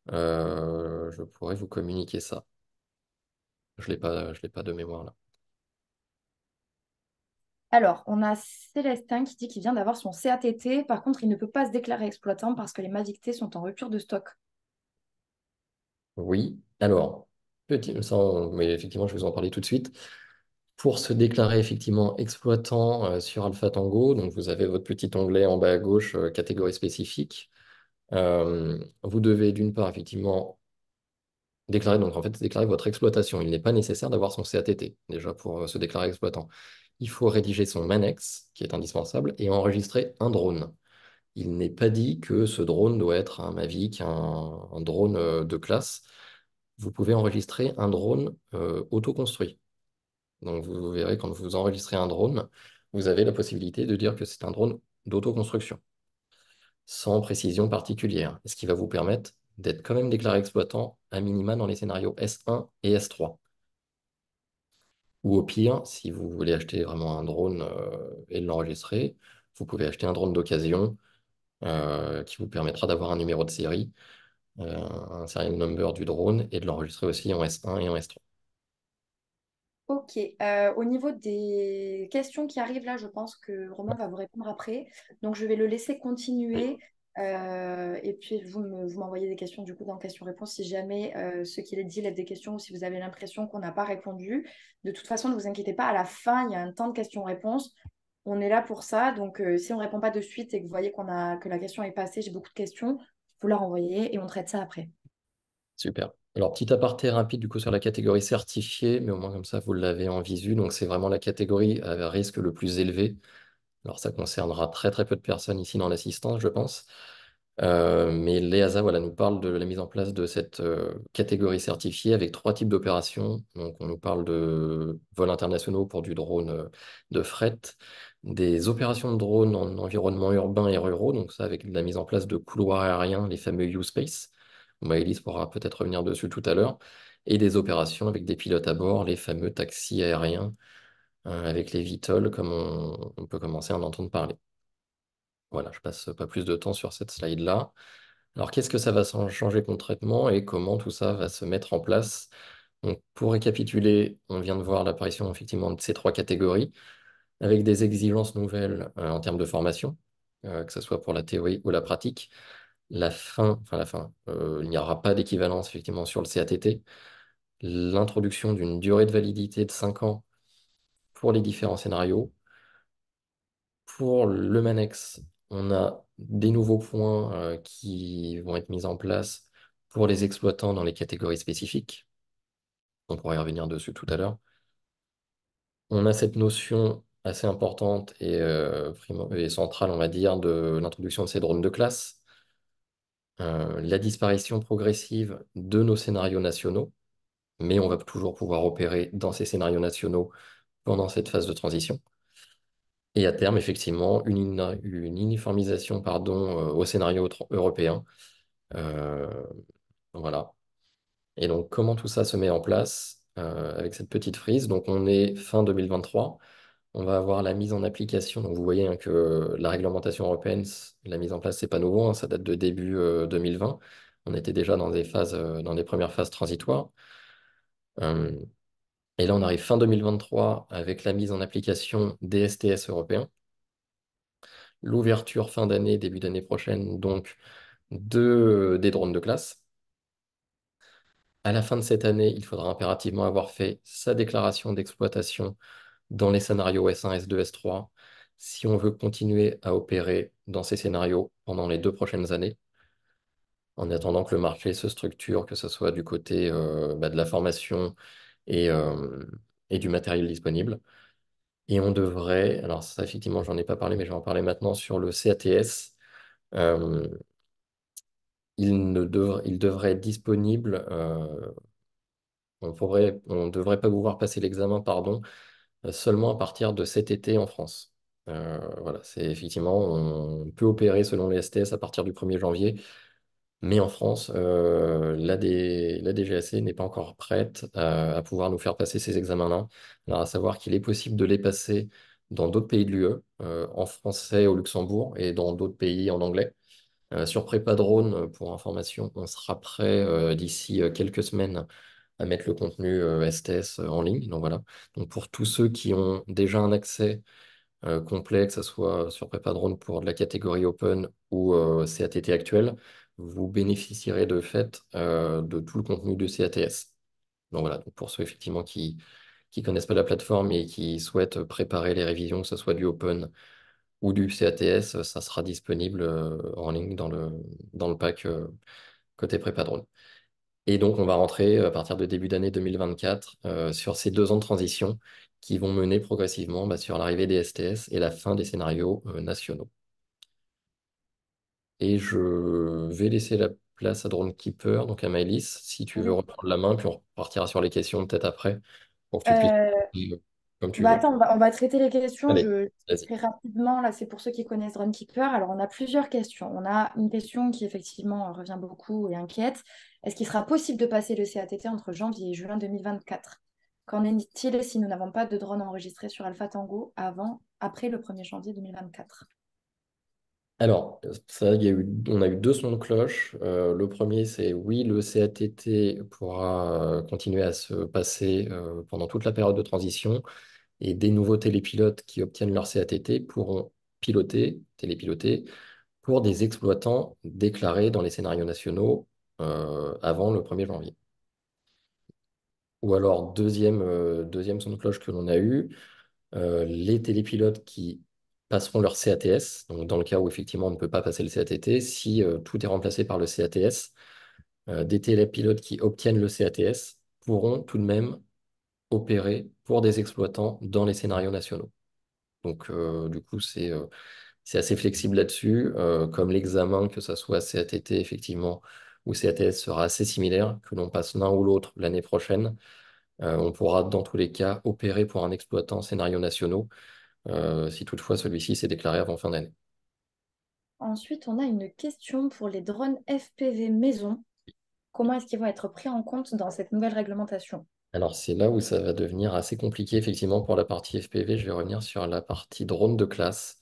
je pourrais vous communiquer ça. Je ne l'ai pas de mémoire là. Alors, on a Célestin qui dit qu'il vient d'avoir son CATT. Par contre, il ne peut pas se déclarer exploitant parce que les MAVICT sont en rupture de stock. Oui, alors, petit, mais effectivement, je vais vous en parler tout de suite. Pour se déclarer effectivement exploitant euh, sur Alpha Tango, donc vous avez votre petit onglet en bas à gauche, euh, catégorie spécifique. Euh, vous devez d'une part effectivement déclarer, donc en fait, déclarer votre exploitation. Il n'est pas nécessaire d'avoir son CATT déjà pour se déclarer exploitant il faut rédiger son manex, qui est indispensable, et enregistrer un drone. Il n'est pas dit que ce drone doit être un Mavic, un, drone euh, de classe. Vous pouvez enregistrer un drone euh, autoconstruit. Donc vous verrez, quand vous enregistrez un drone, vous avez la possibilité de dire que c'est un drone d'autoconstruction, sans précision particulière, ce qui va vous permettre d'être quand même déclaré exploitant à minima dans les scénarios S1 et S3. Ou au pire, si vous voulez acheter vraiment un drone euh, et l'enregistrer, vous pouvez acheter un drone d'occasion euh, qui vous permettra d'avoir un numéro de série, euh, un serial number du drone et de l'enregistrer aussi en S1 et en S3. Ok, au niveau des questions qui arrivent là, je pense que Romain va vous répondre après. Donc je vais le laisser continuer. Euh, et puis, vous m'envoyez me, des questions du coup dans questions-réponses si jamais euh, ce qu'il qui dit disent des questions ou si vous avez l'impression qu'on n'a pas répondu. De toute façon, ne vous inquiétez pas, à la fin, il y a un temps de questions-réponses. On est là pour ça. Donc, euh, si on ne répond pas de suite et que vous voyez qu'on a, que la question est passée, j'ai beaucoup de questions, vous la renvoyez et on traite ça après. Super. Alors, petit aparté rapide du coup sur la catégorie certifiée, mais au moins comme ça, vous l'avez en visu. Donc, c'est vraiment la catégorie à risque le plus élevé. Alors, ça concernera très très peu de personnes ici dans l'assistance, je pense. Euh, mais l'EASA voilà, nous parle de la mise en place de cette euh, catégorie certifiée avec trois types d'opérations. Donc, on nous parle de vols internationaux pour du drone euh, de fret, des opérations de drones en environnement urbain et ruraux, donc ça avec la mise en place de couloirs aériens, les fameux U-Space. Maëlys pourra peut-être revenir dessus tout à l'heure, et des opérations avec des pilotes à bord, les fameux taxis aériens euh, avec les vitoles, comme on, peut commencer à en entendre parler. Voilà, je passe pas plus de temps sur cette slide-là. Alors, qu'est-ce que ça va changer concrètement et comment tout ça va se mettre en place Donc, Pour récapituler, on vient de voir l'apparition effectivement de ces trois catégories avec des exigences nouvelles euh, en termes de formation, euh, que ce soit pour la théorie ou la pratique. La fin, enfin la fin, il n'y aura pas d'équivalence effectivement sur le CATT. L'introduction d'une durée de validité de 5 ans pour les différents scénarios. Pour le Manex, on a des nouveaux points euh, qui vont être mis en place pour les exploitants dans les catégories spécifiques. On pourrait y revenir dessus tout à l'heure. On a cette notion assez importante et, euh, et centrale, on va dire, de l'introduction de ces drones de classe, euh, la disparition progressive de nos scénarios nationaux, mais on va toujours pouvoir opérer dans ces scénarios nationaux pendant cette phase de transition. Et à terme, effectivement, une, uniformisation pardon, euh, au scénario européen. Euh, voilà. Et donc, comment tout ça se met en place euh, avec cette petite frise Donc, on est fin 2023. On va avoir la mise en application. Donc, vous voyez hein, que la réglementation européenne, la mise en place, n'est pas nouveau. Hein, ça date de début 2020. On était déjà dans des phases, dans des premières phases transitoires. Et là, on arrive fin 2023 avec la mise en application des STS européens. L'ouverture fin d'année, début d'année prochaine, donc, de, des drones de classe. À la fin de cette année, il faudra impérativement avoir fait sa déclaration d'exploitation dans les scénarios S1, S2, S3, si on veut continuer à opérer dans ces scénarios pendant les deux prochaines années en attendant que le marché se structure, que ce soit du côté euh, bah, de la formation et, euh, et du matériel disponible. Et on devrait, alors ça effectivement j'en ai pas parlé, mais je vais en parler maintenant sur le CATS. Euh, il, ne il devrait être disponible, euh, on ne devrait pas pouvoir passer l'examen, pardon, seulement à partir de cet été en France. voilà, c'est effectivement, on peut opérer selon les STS à partir du 1er janvier, mais en France, euh, la, DGAC n'est pas encore prête euh, à, pouvoir nous faire passer ces examens-là. Alors, à savoir qu'il est possible de les passer dans d'autres pays de l'UE, euh, en français au Luxembourg et dans d'autres pays en anglais. sur Prépa Drone, pour information, on sera prêt d'ici quelques semaines à mettre le contenu STS en ligne. Donc voilà. Donc pour tous ceux qui ont déjà un accès complet, que ce soit sur Prépa Drone pour de la catégorie Open ou CATT actuelle, vous bénéficierez de fait euh, de tout le contenu de CATS. Donc voilà, pour ceux effectivement qui ne connaissent pas la plateforme et qui souhaitent préparer les révisions, que ce soit du Open ou du CATS, ça sera disponible euh, en ligne dans le, dans le pack euh, côté prépa drone. Et donc, on va rentrer à partir de début d'année 2024 sur ces deux ans de transition qui vont mener progressivement bah, sur l'arrivée des STS et la fin des scénarios nationaux. Et je vais laisser la place à Dronekeeper, donc à Maëlys, si tu veux mmh. reprendre la main, puis on repartira sur les questions peut-être après, euh, bah attends, on va, traiter les questions très rapidement. Là, c'est pour ceux qui connaissent DroneKeeper. Alors, on a plusieurs questions. On a une question qui, effectivement, revient beaucoup et inquiète. Est-ce qu'il sera possible de passer le CATT entre janvier et juin 2024? Qu'en est-il si nous n'avons pas de drone enregistré sur Alpha Tango avant, après le 1er janvier 2024? Alors, ça, il y on a eu deux sons de cloche. Euh, le premier, c'est oui, le CATT pourra euh, continuer à se passer euh, pendant toute la période de transition et des nouveaux télépilotes qui obtiennent leur CATT pourront piloter, télépiloter pour des exploitants déclarés dans les scénarios nationaux avant le 1er janvier. Ou alors, deuxième, deuxième son de cloche que l'on a eu, les télépilotes qui passeront leur CATS. Donc, dans le cas où effectivement on ne peut pas passer le CATT, si euh, tout est remplacé par le CATS, euh, des télépilotes qui obtiennent le CATS pourront tout de même opérer pour des exploitants dans les scénarios nationaux. Donc, euh, du coup, c'est assez flexible là-dessus, comme l'examen, que ce soit CATT effectivement ou CATS, sera assez similaire, que l'on passe l'un ou l'autre l'année prochaine. on pourra dans tous les cas opérer pour un exploitant scénario nationaux euh, si toutefois celui-ci s'est déclaré avant fin d'année. Ensuite, on a une question pour les drones FPV maison. Comment est-ce qu'ils vont être pris en compte dans cette nouvelle réglementation alors c'est là où ça va devenir assez compliqué effectivement pour la partie FPV. Je vais revenir sur la partie drone de classe.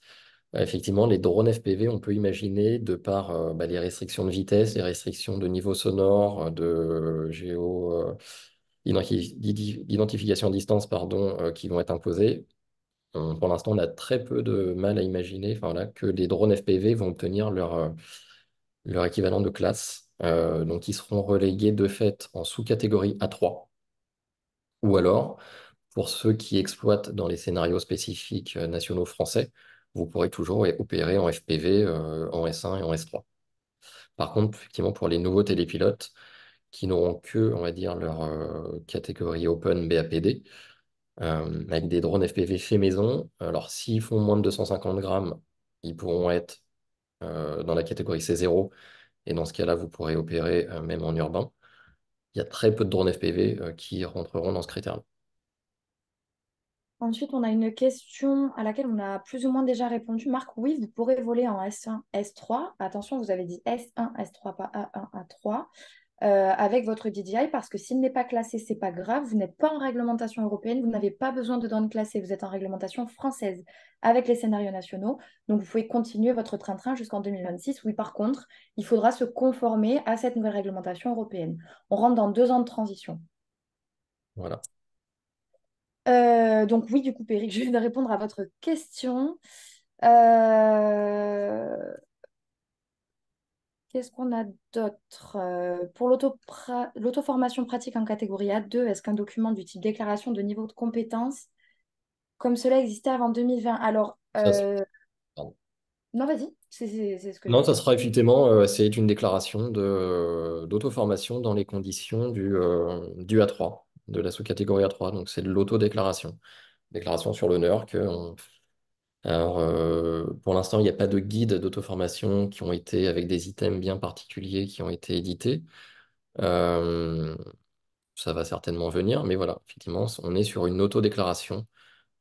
Euh, effectivement, les drones FPV, on peut imaginer de par euh, bah, les restrictions de vitesse, les restrictions de niveau sonore, de géo d'identification à distance, pardon, qui vont être imposées, pour l'instant, on a très peu de mal à imaginer que les drones FPV vont obtenir euh, leur, équivalent de classe. Euh, donc, ils seront relégués de fait en sous-catégorie A3. Ou alors, pour ceux qui exploitent dans les scénarios spécifiques euh, nationaux français, vous pourrez toujours opérer en FPV, en S1 et en S3. Par contre, effectivement, pour les nouveaux télépilotes, qui n'auront que, on va dire, leur catégorie Open BAPD, euh, avec des drones FPV fait maison. Alors, s'ils font moins de 250 grammes, ils pourront être euh, dans la catégorie C0. Et dans ce cas-là, vous pourrez opérer euh, même en urbain. Il y a très peu de drones FPV qui rentreront dans ce critère Ensuite, on a une question à laquelle on a plus ou moins déjà répondu. Marc, oui, vous pourrez voler en S1, S3. Attention, vous avez dit S1, S3, pas A1, A3. Euh, avec votre DJI parce que s'il n'est pas classé, ce n'est pas grave. Vous n'êtes pas en réglementation européenne, vous n'avez pas besoin de donne classé, vous êtes en réglementation française avec les scénarios nationaux. Donc vous pouvez continuer votre train-train jusqu'en 2026. Oui, par contre, il faudra se conformer à cette nouvelle réglementation européenne. On rentre dans deux ans de transition. Voilà. Euh, donc oui, du coup, Péric, je viens de répondre à votre question. Euh... Qu'est-ce qu'on a d'autre euh, Pour l'auto-formation pratique en catégorie A2, est-ce qu'un document du type déclaration de niveau de compétence, comme cela existait avant 2020 Alors, euh, non, vas-y. non, ça sera effectivement, euh, c'est une déclaration d'auto-formation dans les conditions du, du A3, de la sous-catégorie A3. Donc, c'est de l'auto-déclaration. Déclaration sur l'honneur qu'on alors, euh, pour l'instant, il n'y a pas de guide d'auto-formation qui ont été avec des items bien particuliers qui ont été édités. Euh, ça va certainement venir, mais voilà, effectivement, on est sur une auto-déclaration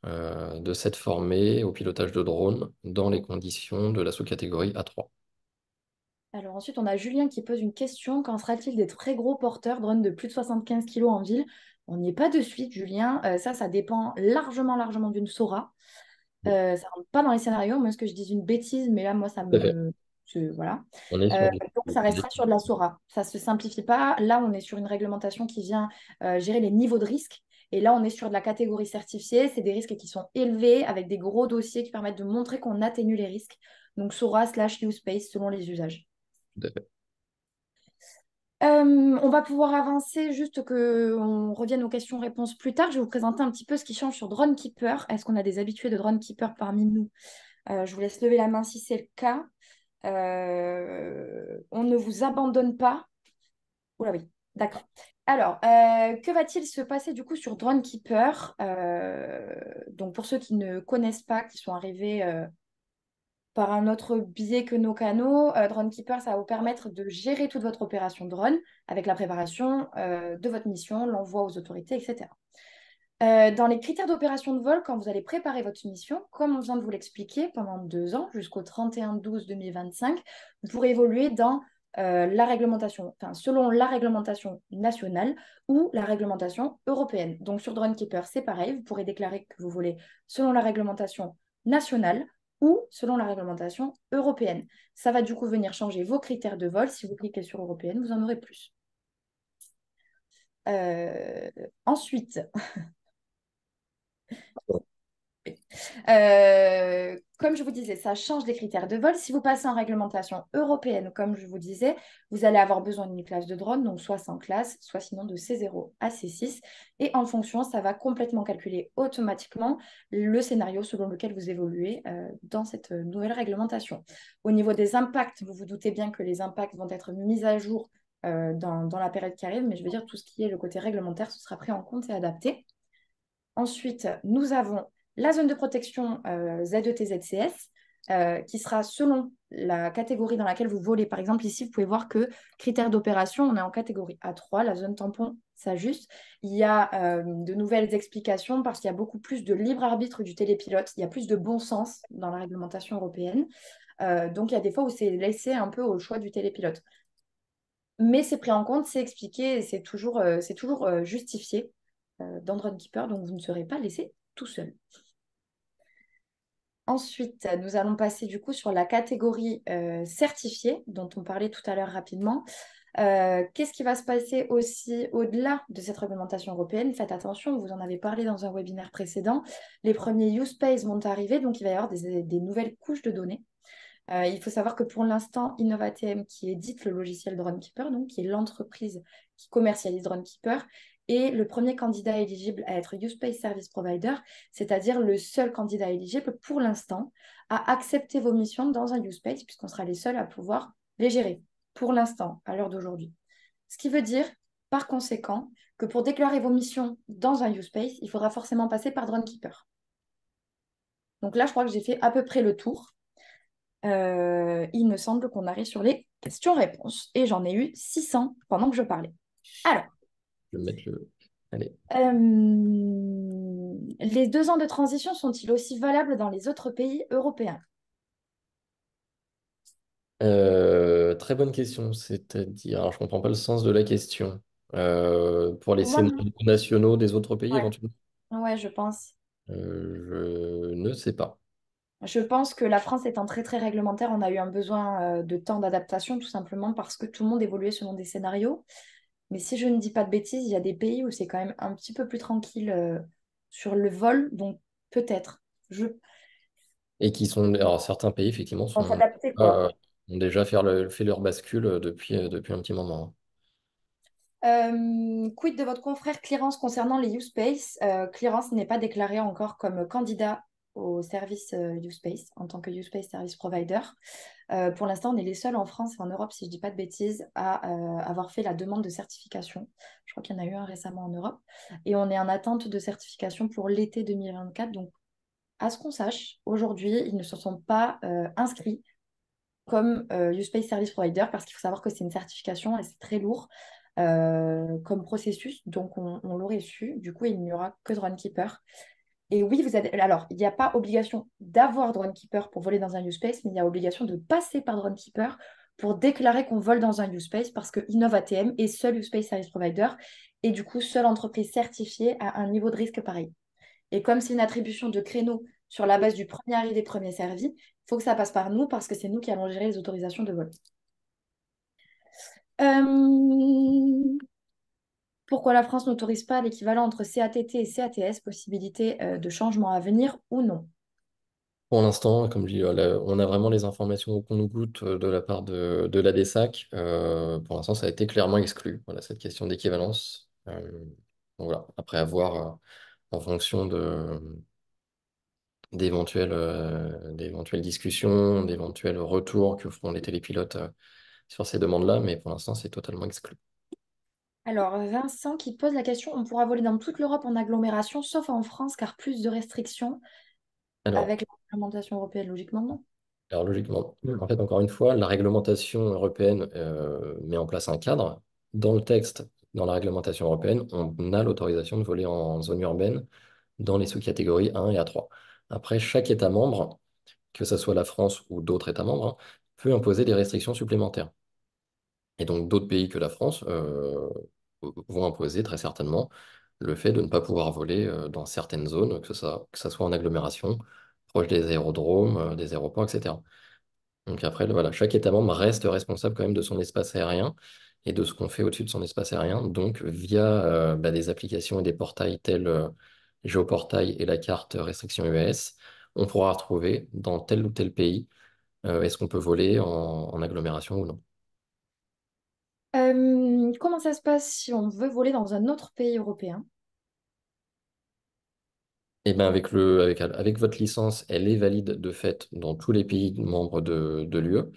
euh, de cette formée au pilotage de drone dans les conditions de la sous-catégorie A3. Alors ensuite, on a Julien qui pose une question. Qu'en sera-t-il des très gros porteurs drones de plus de 75 kg en ville On n'y est pas de suite, Julien. ça, ça dépend largement, largement d'une Sora. Ça mmh. euh, ça rentre pas dans les scénarios. Moi, ce que je dis une bêtise, mais là, moi, ça me. voilà. Euh, donc, ça restera sur de la SORA. Ça se simplifie pas. Là, on est sur une réglementation qui vient euh, gérer les niveaux de risque. Et là, on est sur de la catégorie certifiée. C'est des risques qui sont élevés avec des gros dossiers qui permettent de montrer qu'on atténue les risques. Donc, SORA slash U-Space selon les usages on va pouvoir avancer, juste qu'on revienne aux questions-réponses plus tard. Je vais vous présenter un petit peu ce qui change sur DroneKeeper. Est-ce qu'on a des habitués de DroneKeeper parmi nous euh, Je vous laisse lever la main si c'est le cas. Euh, on ne vous abandonne pas. Oula oui, d'accord. Alors, euh, que va-t-il se passer du coup sur DroneKeeper Donc pour ceux qui ne connaissent pas, qui sont arrivés par un autre biais que nos canaux, euh, DroneKeeper, ça va vous permettre de gérer toute votre opération drone avec la préparation euh, de votre mission, l'envoi aux autorités, etc. Euh, dans les critères d'opération de vol, quand vous allez préparer votre mission, comme on vient de vous l'expliquer, pendant deux ans, jusqu'au 31-12-2025, vous pourrez évoluer dans la réglementation, enfin, selon la réglementation nationale ou la réglementation européenne. Donc sur DroneKeeper, c'est pareil, vous pourrez déclarer que vous voulez selon la réglementation nationale, ou selon la réglementation européenne. Ça va du coup venir changer vos critères de vol. Si vous cliquez sur européenne, vous en aurez plus. Euh, ensuite, euh, comme je vous disais, ça change les critères de vol. Si vous passez en réglementation européenne, comme je vous disais, vous allez avoir besoin d'une classe de drone, donc soit sans classe, soit sinon de C0 à C6. Et en fonction, ça va complètement calculer automatiquement le scénario selon lequel vous évoluez euh, dans cette euh, nouvelle réglementation. Au niveau des impacts, vous vous doutez bien que les impacts vont être mis à jour dans, dans, la période qui arrive, mais je veux dire, tout ce qui est le côté réglementaire, ce sera pris en compte et adapté. Ensuite, nous avons la zone de protection euh, ZETZCS, euh, qui sera selon la catégorie dans laquelle vous volez. Par exemple, ici, vous pouvez voir que critère d'opération, on est en catégorie A3, la zone tampon s'ajuste. Il y a euh, de nouvelles explications parce qu'il y a beaucoup plus de libre arbitre du télépilote, il y a plus de bon sens dans la réglementation européenne. Euh, donc, il y a des fois où c'est laissé un peu au choix du télépilote. Mais c'est pris en compte, c'est expliqué, c'est toujours, justifié dans Drone Keeper, donc vous ne serez pas laissé tout seul. Ensuite, nous allons passer du coup sur la catégorie euh, certifiée dont on parlait tout à l'heure rapidement. Euh, qu'est-ce qui va se passer aussi au-delà de cette réglementation européenne Faites attention, vous en avez parlé dans un webinaire précédent. Les premiers use vont arriver, donc il va y avoir des, nouvelles couches de données. Euh, il faut savoir que pour l'instant, InnovaTM, qui édite le logiciel DroneKeeper, donc qui est l'entreprise qui commercialise DroneKeeper, et le premier candidat éligible à être Space Service Provider, c'est-à-dire le seul candidat éligible pour l'instant à accepter vos missions dans un Space, puisqu'on sera les seuls à pouvoir les gérer pour l'instant, à l'heure d'aujourd'hui. Ce qui veut dire, par conséquent, que pour déclarer vos missions dans un Space, il faudra forcément passer par Dronekeeper. Donc là, je crois que j'ai fait à peu près le tour. Euh, il me semble qu'on arrive sur les questions-réponses. Et j'en ai eu 600 pendant que je parlais. Alors, mettre le. Euh, les deux ans de transition sont-ils aussi valables dans les autres pays européens euh, Très bonne question. C'est-à-dire, je ne comprends pas le sens de la question. Euh, pour les scénarios nationaux des autres pays éventuellement Ouais, je pense. je ne sais pas. Je pense que la France étant très très réglementaire, on a eu un besoin de temps d'adaptation tout simplement parce que tout le monde évoluait selon des scénarios. Mais si je ne dis pas de bêtises, il y a des pays où c'est quand même un petit peu plus tranquille euh, sur le vol, donc peut-être. Je... Et qui sont, alors certains pays effectivement sont, euh, ont déjà fait, leur bascule euh, depuis, depuis un petit moment. Hein. quid de votre confrère Clearance concernant les U-Space euh, Clearance n'est pas déclaré encore comme candidat au service euh, space en tant que space Service Provider. Euh, pour l'instant, on est les seuls en France et en Europe, si je ne dis pas de bêtises, à euh, avoir fait la demande de certification. Je crois qu'il y en a eu un récemment en Europe. Et on est en attente de certification pour l'été 2024. Donc, à ce qu'on sache, aujourd'hui, ils ne se sont pas inscrits comme space Service Provider parce qu'il faut savoir que c'est une certification et c'est très lourd. comme processus, donc on, l'aurait su. Du coup, il n'y aura que DroneKeeper. Et oui, Alors, il n'y a pas obligation d'avoir DroneKeeper pour voler dans un new space mais il y a obligation de passer par DroneKeeper pour déclarer qu'on vole dans un new space parce que InnovATM est seul use space Service Provider et du coup, seule entreprise certifiée à un niveau de risque pareil. Et comme c'est une attribution de créneau sur la base du premier arrivé, premier servi, il faut que ça passe par nous parce que c'est nous qui allons gérer les autorisations de vol. Euh... Pourquoi la France n'autorise pas l'équivalent entre CATT et CATS, possibilité euh, de changement à venir ou non Pour l'instant, comme je dis, on a vraiment les informations qu'on nous goûte euh, de la part de, de euh, pour l'instant, ça a été clairement exclu, voilà, cette question d'équivalence. voilà. Après avoir, en fonction de, d'éventuelles discussions, d'éventuels retours que feront les télépilotes sur ces demandes-là, mais pour l'instant, c'est totalement exclu. Alors, Vincent qui pose la question, on pourra voler dans toute l'Europe en agglomération, sauf en France, car plus de restrictions avec la réglementation européenne, logiquement, non Alors, logiquement, hmm. en fait, encore une fois, la réglementation européenne euh, met en place un cadre. Dans le texte, dans la réglementation européenne, on a l'autorisation de voler en zone urbaine dans les sous-catégories 1 et A3. Après, chaque État membre, que ce soit la France ou d'autres États membres, hein, peut imposer des restrictions supplémentaires. Et donc d'autres pays que la France euh, vont imposer très certainement le fait de ne pas pouvoir voler euh, dans certaines zones, que ce soit, que soit en agglomération, proche des aérodromes, euh, des aéroports, etc. Donc après, voilà, chaque État membre reste responsable quand même de son espace aérien et de ce qu'on fait au-dessus de son espace aérien, donc via euh, bah, des applications et des portails tels Géoportail et la carte restriction US, on pourra retrouver dans tel ou tel pays est-ce qu'on peut voler en agglomération ou non. Euh, comment ça se passe si on veut voler dans un autre pays européen eh bien avec, avec, votre licence, elle est valide de fait dans tous les pays membres de, l'UE.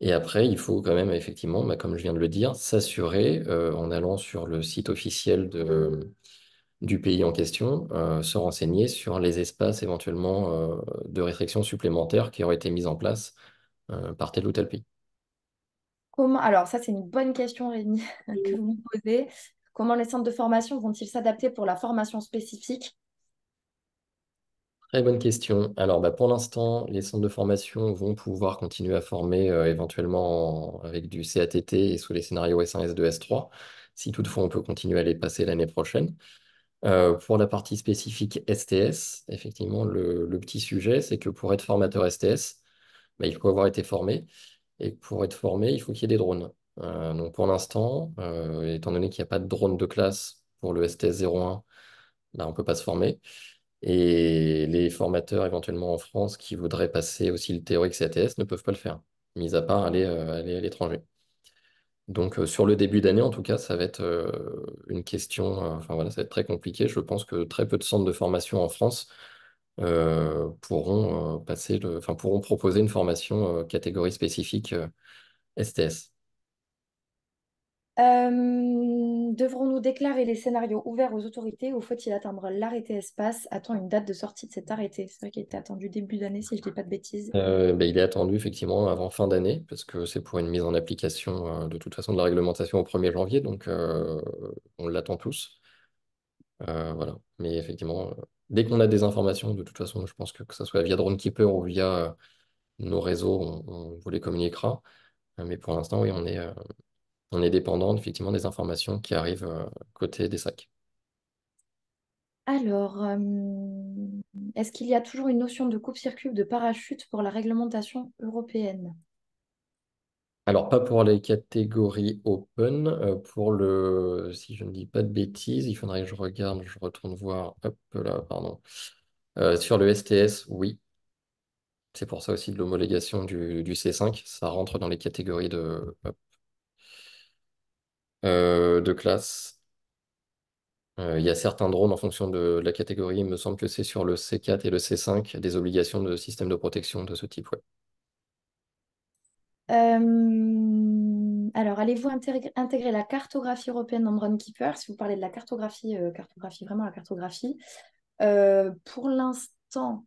Et après, il faut quand même, effectivement, bah, comme je viens de le dire, s'assurer euh, en allant sur le site officiel du pays en question, euh, se renseigner sur les espaces éventuellement de restrictions supplémentaires qui auraient été mises en place par tel ou tel pays alors ça c'est une bonne question Rémi que vous me posez. Comment les centres de formation vont-ils s'adapter pour la formation spécifique Très bonne question. Alors bah, pour l'instant, les centres de formation vont pouvoir continuer à former euh, éventuellement avec du CATT et sous les scénarios S1, S2, S3, si toutefois on peut continuer à les passer l'année prochaine. Euh, pour la partie spécifique STS, effectivement, le, petit sujet, c'est que pour être formateur STS, bah, il faut avoir été formé. Et pour être formé, il faut qu'il y ait des drones. Euh, donc pour l'instant, euh, étant donné qu'il n'y a pas de drone de classe pour le STS-01, là, on ne peut pas se former. Et les formateurs éventuellement en France qui voudraient passer aussi le théorique CATS ne peuvent pas le faire, mis à part aller, euh, aller à l'étranger. Donc sur le début d'année, en tout cas, ça va être une question, enfin voilà, ça va être très compliqué. Je pense que très peu de centres de formation en France euh, pourront, euh, passer le, enfin, pourront proposer une formation euh, catégorie spécifique STS. Devrons-nous déclarer les scénarios ouverts aux autorités ou faut-il atteindre l'arrêté espace Attend une date de sortie de cet arrêté C'est vrai qu'il était attendu début d'année, si je ne dis pas de bêtises. Ben, il est attendu effectivement avant fin d'année, parce que c'est pour une mise en application de toute façon de la réglementation au 1er janvier, donc on l'attend tous. voilà, mais effectivement, dès qu'on a des informations, de toute façon, je pense que que ce soit via DroneKeeper ou via euh, nos réseaux, on, vous les communiquera. Euh, mais pour l'instant, oui, euh, on est, dépendant effectivement des informations qui arrivent côté des sacs. Alors, est-ce qu'il y a toujours une notion de coupe-circuit de parachute pour la réglementation européenne alors, pas pour les catégories open, euh, pour le, si je ne dis pas de bêtises, il faudrait que je regarde, je retourne voir, hop là, pardon. Euh, sur le STS, oui. C'est pour ça aussi de l'homologation du, C5, ça rentre dans les catégories de, euh, de classe. Il y a certains drones en fonction de, la catégorie, il me semble que c'est sur le C4 et le C5, des obligations de système de protection de ce type, euh, alors, allez-vous intégrer, la cartographie européenne dans DroneKeeper Si vous parlez de la cartographie, euh, cartographie, vraiment la cartographie. Euh, pour l'instant,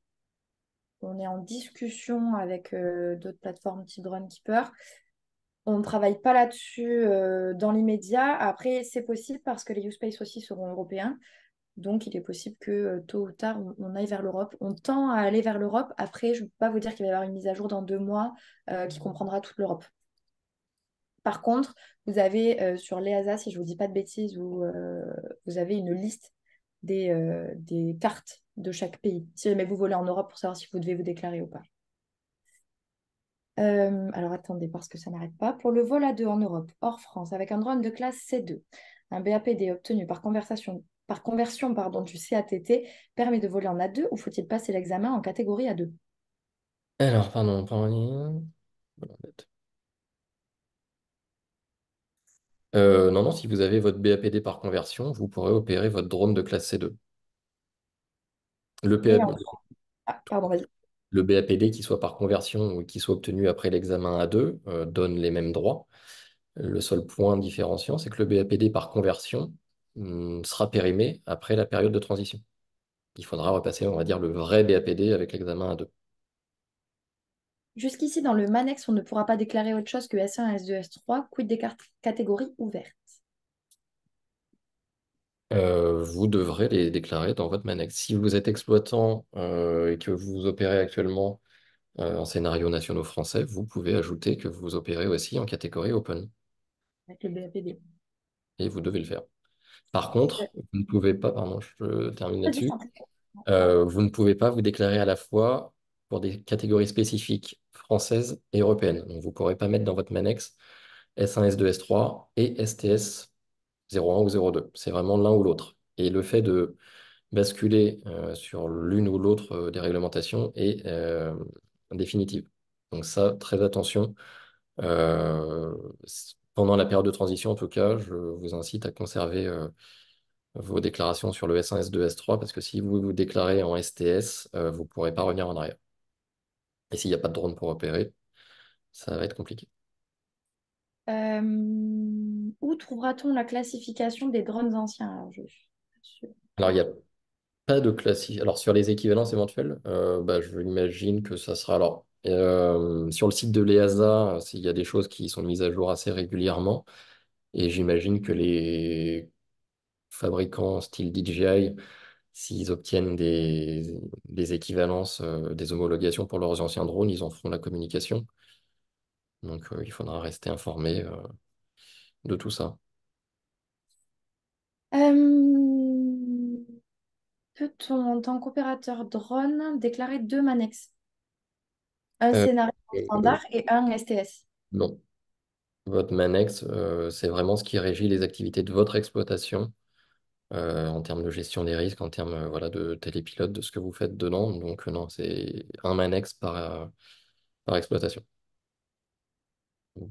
on est en discussion avec d'autres plateformes type DroneKeeper. On ne travaille pas là-dessus dans l'immédiat. Après, c'est possible parce que les use space aussi seront européens. Donc, il est possible que euh, tôt ou tard, on, aille vers l'Europe. On tend à aller vers l'Europe. Après, je ne peux pas vous dire qu'il va y avoir une mise à jour dans deux mois euh, qui comprendra toute l'Europe. Par contre, vous avez euh, sur l'EASA, si je ne vous dis pas de bêtises, vous, avez une liste des, cartes de chaque pays. Si jamais vous volez en Europe pour savoir si vous devez vous déclarer ou pas. alors attendez, parce que ça n'arrête pas. Pour le vol à deux en Europe, hors France, avec un drone de classe C2, un BAPD obtenu par conversation par conversion pardon, du CATT permet de voler en A2 ou faut-il passer l'examen en catégorie A2 Alors, pardon, pardon. Euh, non, non, si vous avez votre BAPD par conversion, vous pourrez opérer votre drone de classe C2. Le, ah, BAPD, qui soit par conversion ou qui soit obtenu après l'examen A2, euh, donne les mêmes droits. Le seul point différenciant, c'est que le BAPD par conversion sera périmé après la période de transition. Il faudra repasser, on va dire, le vrai BAPD avec l'examen A2. Jusqu'ici, dans le MANEX, on ne pourra pas déclarer autre chose que S1, S2, S3, quid des catégories ouvertes euh, Vous devrez les déclarer dans votre MANEX. Si vous êtes exploitant euh, et que vous opérez actuellement euh, en scénario national français, vous pouvez ajouter que vous opérez aussi en catégorie open. Avec le BAPD. Et vous devez le faire. Par contre, vous ne pouvez pas, pardon, je termine là-dessus, euh, vous ne pouvez pas vous déclarer à la fois pour des catégories spécifiques françaises et européennes. Donc, vous ne pourrez pas mettre dans votre Manex S1, S2, S3 et STS 01 ou 02. C'est vraiment l'un ou l'autre. Et le fait de basculer euh, sur l'une ou l'autre euh, des réglementations est définitive. Donc ça, très attention pendant la période de transition, en tout cas, je vous incite à conserver euh, vos déclarations sur le S1, S2, S3, parce que si vous vous déclarez en STS, euh, vous ne pourrez pas revenir en arrière. Et s'il n'y a pas de drone pour opérer, ça va être compliqué. Euh, où trouvera-t-on la classification des drones anciens Alors, il n'y a pas de classification. Alors, sur les équivalences éventuelles, bah, je m'imagine que ça sera. Alors, euh, sur le site de l'EASA, il y a des choses qui sont mises à jour assez régulièrement. Et j'imagine que les fabricants style DJI, s'ils obtiennent des, équivalences, euh, des homologations pour leurs anciens drones, ils en feront la communication. Donc euh, il faudra rester informé de tout ça. Peut-on, en tant qu'opérateur drone, déclarer deux manex? Un euh, scénario standard et un STS. non. Votre Manex, euh, c'est vraiment ce qui régit les activités de votre exploitation euh, en termes de gestion des risques, en termes voilà, de télépilote, de ce que vous faites dedans. Donc, non, c'est un Manex par, par exploitation.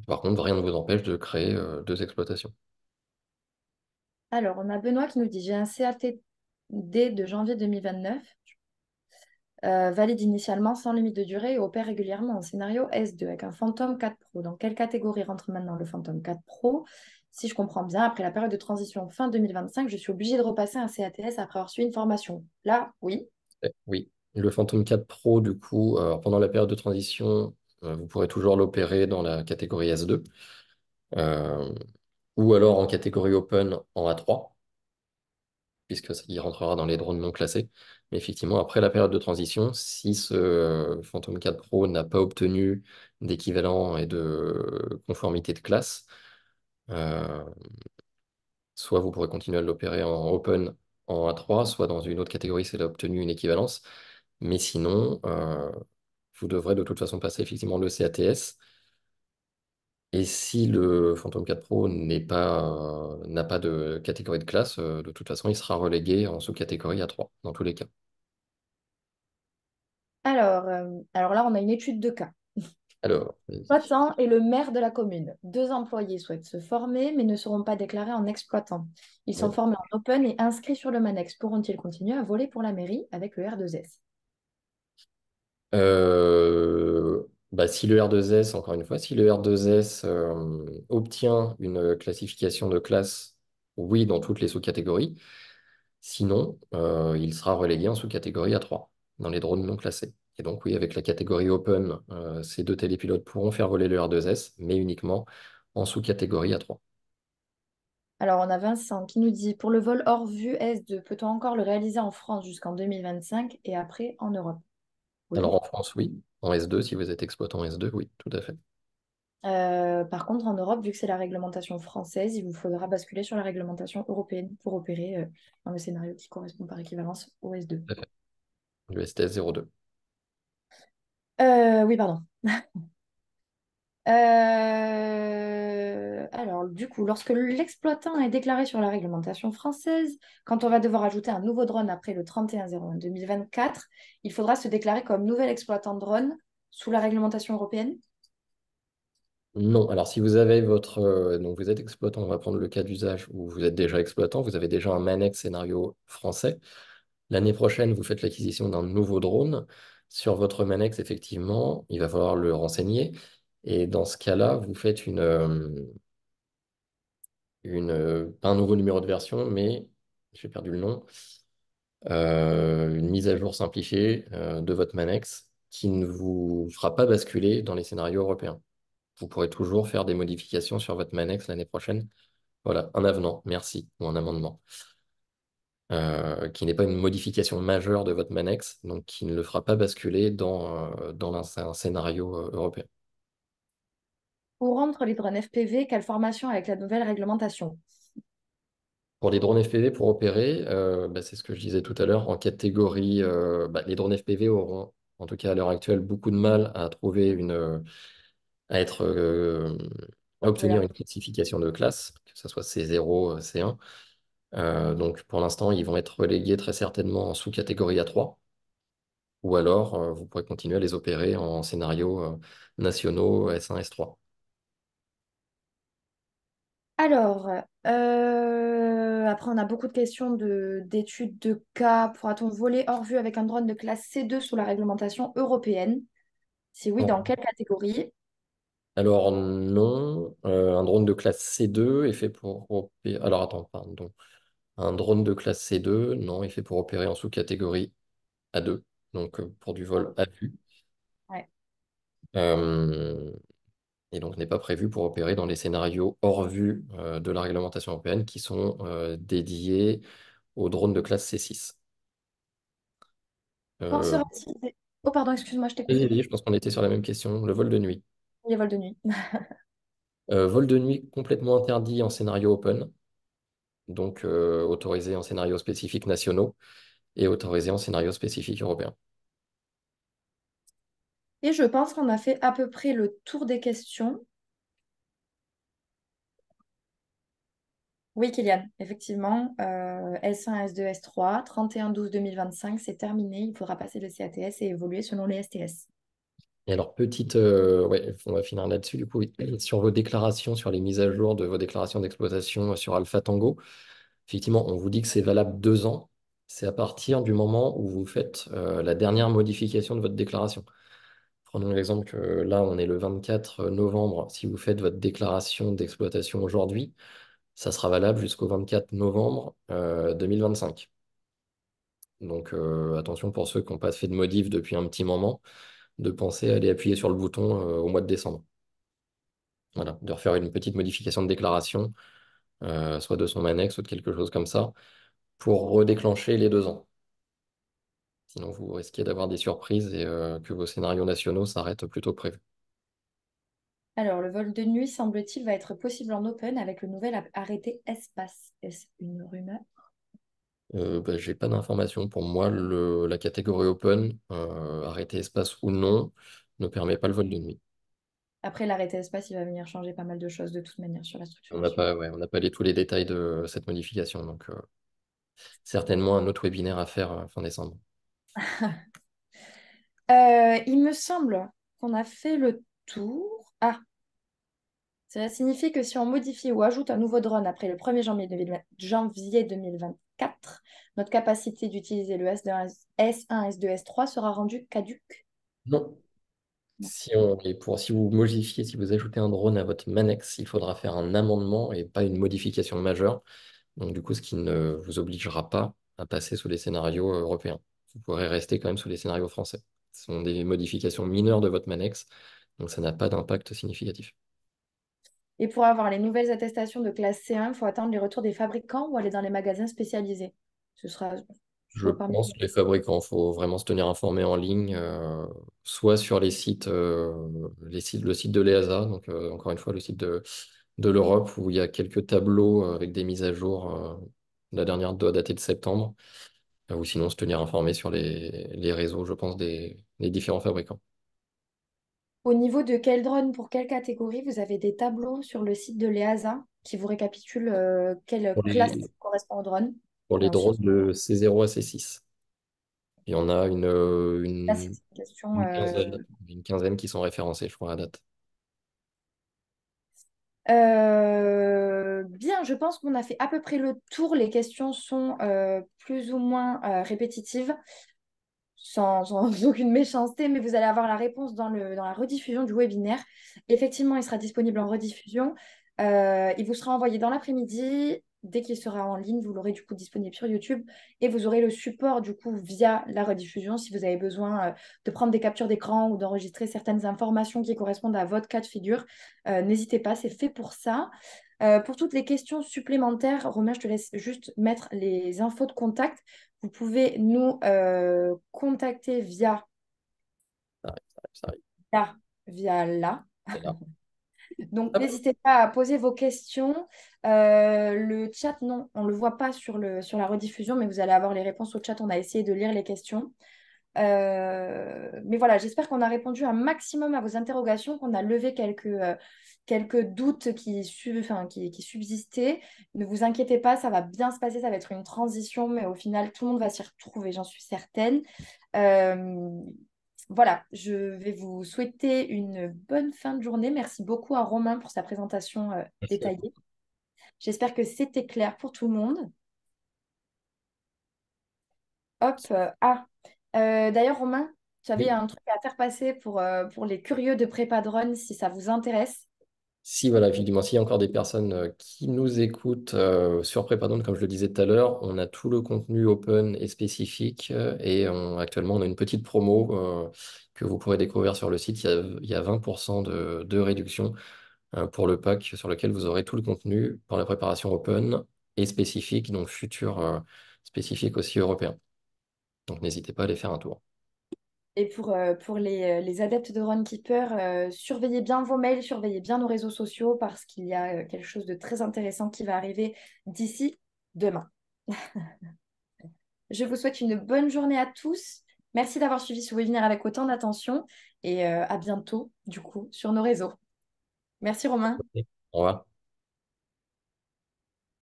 Par contre, rien ne vous empêche de créer deux exploitations. Alors, on a Benoît qui nous dit, j'ai un CATD de janvier 2029 euh, valide initialement sans limite de durée et opère régulièrement en scénario S2 avec un Phantom 4 Pro. Dans quelle catégorie rentre maintenant le Phantom 4 Pro Si je comprends bien, après la période de transition fin 2025, je suis obligé de repasser un CATS après avoir suivi une formation. Là, oui. Euh, oui. Le Phantom 4 Pro, du coup, euh, pendant la période de transition, vous pourrez toujours l'opérer dans la catégorie S2 ou alors en catégorie Open en A3 puisque rentrera dans les drones non classés. Mais effectivement, après la période de transition, si ce Phantom 4 Pro n'a pas obtenu d'équivalent et de conformité de classe, euh, soit vous pourrez continuer à l'opérer en open en A3, soit dans une autre catégorie si a obtenu une équivalence. Mais sinon, euh, vous devrez de toute façon passer effectivement le CATS et si le Phantom 4 Pro n'est pas, euh, n'a pas de catégorie de classe, euh, de toute façon, il sera relégué en sous-catégorie A3, dans tous les cas. Alors, euh, alors là, on a une étude de cas. Alors, L'exploitant est le maire de la commune. Deux employés souhaitent se former, mais ne seront pas déclarés en exploitant. Ils sont formés en open et inscrits sur le Manex. Pourront-ils continuer à voler pour la mairie avec le R2S bah, si le R2S, encore une fois, si le R2S euh, obtient une euh, classification de classe oui dans toutes les sous-catégories, sinon, euh, il sera relégué en sous-catégorie A3 dans les drones non classés. Et donc, oui, avec la catégorie Open, ces deux télépilotes pourront faire voler le R2S, mais uniquement en sous-catégorie A3. Alors, on a Vincent qui nous dit Pour le vol hors vue S2, peut-on encore le réaliser en France jusqu'en 2025 et après en Europe Alors, en France, oui. En S2, si vous êtes exploitant S2, oui, tout à fait. Euh, par contre, en Europe, vu que c'est la réglementation française, il vous faudra basculer sur la réglementation européenne pour opérer euh, dans le scénario qui correspond par équivalence au S2. Le STS 02. oui, pardon. Euh, alors, du coup, lorsque l'exploitant est déclaré sur la réglementation française, quand on va devoir ajouter un nouveau drone après le 31-01-2024, il faudra se déclarer comme nouvel exploitant de drone sous la réglementation européenne Non. Alors, si vous avez votre. Euh, donc, vous êtes exploitant, on va prendre le cas d'usage où vous êtes déjà exploitant, vous avez déjà un Manex scénario français. L'année prochaine, vous faites l'acquisition d'un nouveau drone. Sur votre Manex, effectivement, il va falloir le renseigner et dans ce cas-là, vous faites une, pas euh, euh, un nouveau numéro de version, mais j'ai perdu le nom, euh, une mise à jour simplifiée de votre Manex qui ne vous fera pas basculer dans les scénarios européens. Vous pourrez toujours faire des modifications sur votre Manex l'année prochaine. Voilà, un avenant, merci, ou un amendement, qui n'est pas une modification majeure de votre Manex, donc qui ne le fera pas basculer dans, dans un scénario européen. Pour rentrer les drones FPV Quelle formation avec la nouvelle réglementation pour les drones FPV, pour opérer, euh, bah, c'est ce que je disais tout à l'heure, en catégorie, euh, bah, les drones FPV auront, en tout cas à l'heure actuelle, beaucoup de mal à trouver une, à être, euh, à obtenir une classification de classe, que ce soit C0, C1. donc pour l'instant, ils vont être relégués très certainement en sous-catégorie A3. Ou alors, vous pourrez continuer à les opérer en scénarios nationaux S1, S3. Alors, euh, après, on a beaucoup de questions d'études de, cas. Pourra-t-on voler hors vue avec un drone de classe C2 sous la réglementation européenne? Si oui, dans quelle catégorie? Alors non, euh, un drone de classe C2 est fait pour opérer... Alors attends, pardon. Un drone de classe C2, non, est fait pour opérer en sous-catégorie A2, donc euh, pour du vol à vue et donc n'est pas prévu pour opérer dans les scénarios hors vue euh, de la réglementation européenne qui sont euh, dédiés aux drones de classe C6. Euh, oh, pardon, excuse-moi, je t'ai Je pense qu'on était sur la même question, le vol de nuit. Le vol de nuit. vol de nuit complètement interdit en scénario open, donc autorisé en scénario spécifique nationaux et autorisé en scénario spécifique européen. Et je pense qu'on a fait à peu près le tour des questions. Oui, Kylian, effectivement, S1, S2, S3, 31-12-2025, c'est terminé. Il faudra passer le CATS et évoluer selon les STS. Et alors, petite, euh, on va finir là-dessus, du coup, sur vos déclarations, sur les mises à jour de vos déclarations d'exploitation euh, sur Alpha Tango, effectivement, on vous dit que c'est valable deux ans. C'est à partir du moment où vous faites euh, la dernière modification de votre déclaration. Prenons l'exemple que là, on est le 24 novembre. Si vous faites votre déclaration d'exploitation aujourd'hui, ça sera valable jusqu'au 24 novembre 2025. Euh, Donc euh, attention pour ceux qui n'ont pas fait de modif depuis un petit moment, de penser à aller appuyer sur le bouton euh, au mois de décembre. Voilà, de refaire une petite modification de déclaration, soit de son annexe, soit de quelque chose comme ça, pour redéclencher les deux ans. Sinon, vous risquez d'avoir des surprises et euh, que vos scénarios nationaux s'arrêtent plutôt prévu. Alors, le vol de nuit, semble-t-il, va être possible en open avec le nouvel arrêté espace. Est-ce une rumeur Je euh, n'ai bah, J'ai pas d'informations. Pour moi, le, la catégorie open, euh, arrêté espace ou non, ne permet pas le vol de nuit. Après, l'arrêté espace, il va venir changer pas mal de choses de toute manière sur la structure. On n'a pas, les, tous les détails de cette modification. Donc, certainement un autre webinaire à faire fin décembre. Euh, il me semble qu'on a fait le tour. Ah, ça signifie que si on modifie ou ajoute un nouveau drone après le 1er janvier, janvier 2024, notre capacité d'utiliser le S1, S2, S3 sera rendue caduque Non. Si, on, pour, si vous modifiez, si vous ajoutez un drone à votre Manex, il faudra faire un amendement et pas une modification majeure. Donc, du coup, ce qui ne vous obligera pas à passer sous les scénarios européens vous pourrez rester quand même sous les scénarios français. Ce sont des modifications mineures de votre Manex, donc ça n'a pas d'impact significatif. Et pour avoir les nouvelles attestations de classe C1, il faut attendre les retours des fabricants ou aller dans les magasins spécialisés. Ce sera. Je pense que les fabricants, il faut vraiment se tenir informé en ligne, euh, soit sur euh, les sites, le site de l'EASA, donc euh, encore une fois le site de, de l'Europe, où il y a quelques tableaux avec des mises à jour. la dernière doit dater de septembre ou sinon se tenir informé sur les, réseaux, je pense, des, différents fabricants. Au niveau de quel drone, pour quelle catégorie, vous avez des tableaux sur le site de l'EASA qui vous récapitule euh, quelle classe correspond au drone Pour les drones de C0 à C6. Il y en a une, quinzaine, qui sont référencées, je crois, à date. Euh, bien, je pense qu'on a fait à peu près le tour. Les questions sont euh, plus ou moins euh, répétitives, sans, aucune méchanceté, mais vous allez avoir la réponse dans, le, dans la rediffusion du webinaire. Effectivement, il sera disponible en rediffusion. il vous sera envoyé dans l'après-midi dès qu'il sera en ligne, vous l'aurez du coup disponible sur YouTube et vous aurez le support du coup via la rediffusion si vous avez besoin euh, de prendre des captures d'écran ou d'enregistrer certaines informations qui correspondent à votre cas de figure. Euh, n'hésitez pas, c'est fait pour ça. Euh, pour toutes les questions supplémentaires, Romain, je te laisse juste mettre les infos de contact. Vous pouvez nous contacter via... Ça Via, ah, via là. Donc, n'hésitez pas à poser vos questions. Euh, le chat, non, on ne le voit pas sur, le, sur la rediffusion, mais vous allez avoir les réponses au chat. On a essayé de lire les questions. Euh, mais voilà, j'espère qu'on a répondu un maximum à vos interrogations, qu'on a levé quelques, euh, quelques doutes qui, enfin, qui, subsistaient. Ne vous inquiétez pas, ça va bien se passer, ça va être une transition, mais au final, tout le monde va s'y retrouver, j'en suis certaine voilà, je vais vous souhaiter une bonne fin de journée. Merci beaucoup à Romain pour sa présentation euh, détaillée. J'espère que c'était clair pour tout le monde. Hop, euh, ah, euh, d'ailleurs Romain, tu avais un truc à faire passer pour, pour les curieux de prépa drone si ça vous intéresse si voilà, effectivement, s'il y a encore des personnes euh, qui nous écoutent euh, sur préparante comme je le disais tout à l'heure, on a tout le contenu open et spécifique euh, et actuellement on a une petite promo que vous pourrez découvrir sur le site. Il y a, 20% de, de, réduction pour le pack sur lequel vous aurez tout le contenu pour la préparation open et spécifique, donc futur spécifique aussi européen. Donc n'hésitez pas à aller faire un tour. Et pour, euh, pour les, euh, les, adeptes de Runkeeper, euh, surveillez bien vos mails, surveillez bien nos réseaux sociaux parce qu'il y a quelque chose de très intéressant qui va arriver d'ici demain. Je vous souhaite une bonne journée à tous. Merci d'avoir suivi ce webinaire avec autant d'attention et à bientôt, du coup, sur nos réseaux. Merci Romain. Au revoir.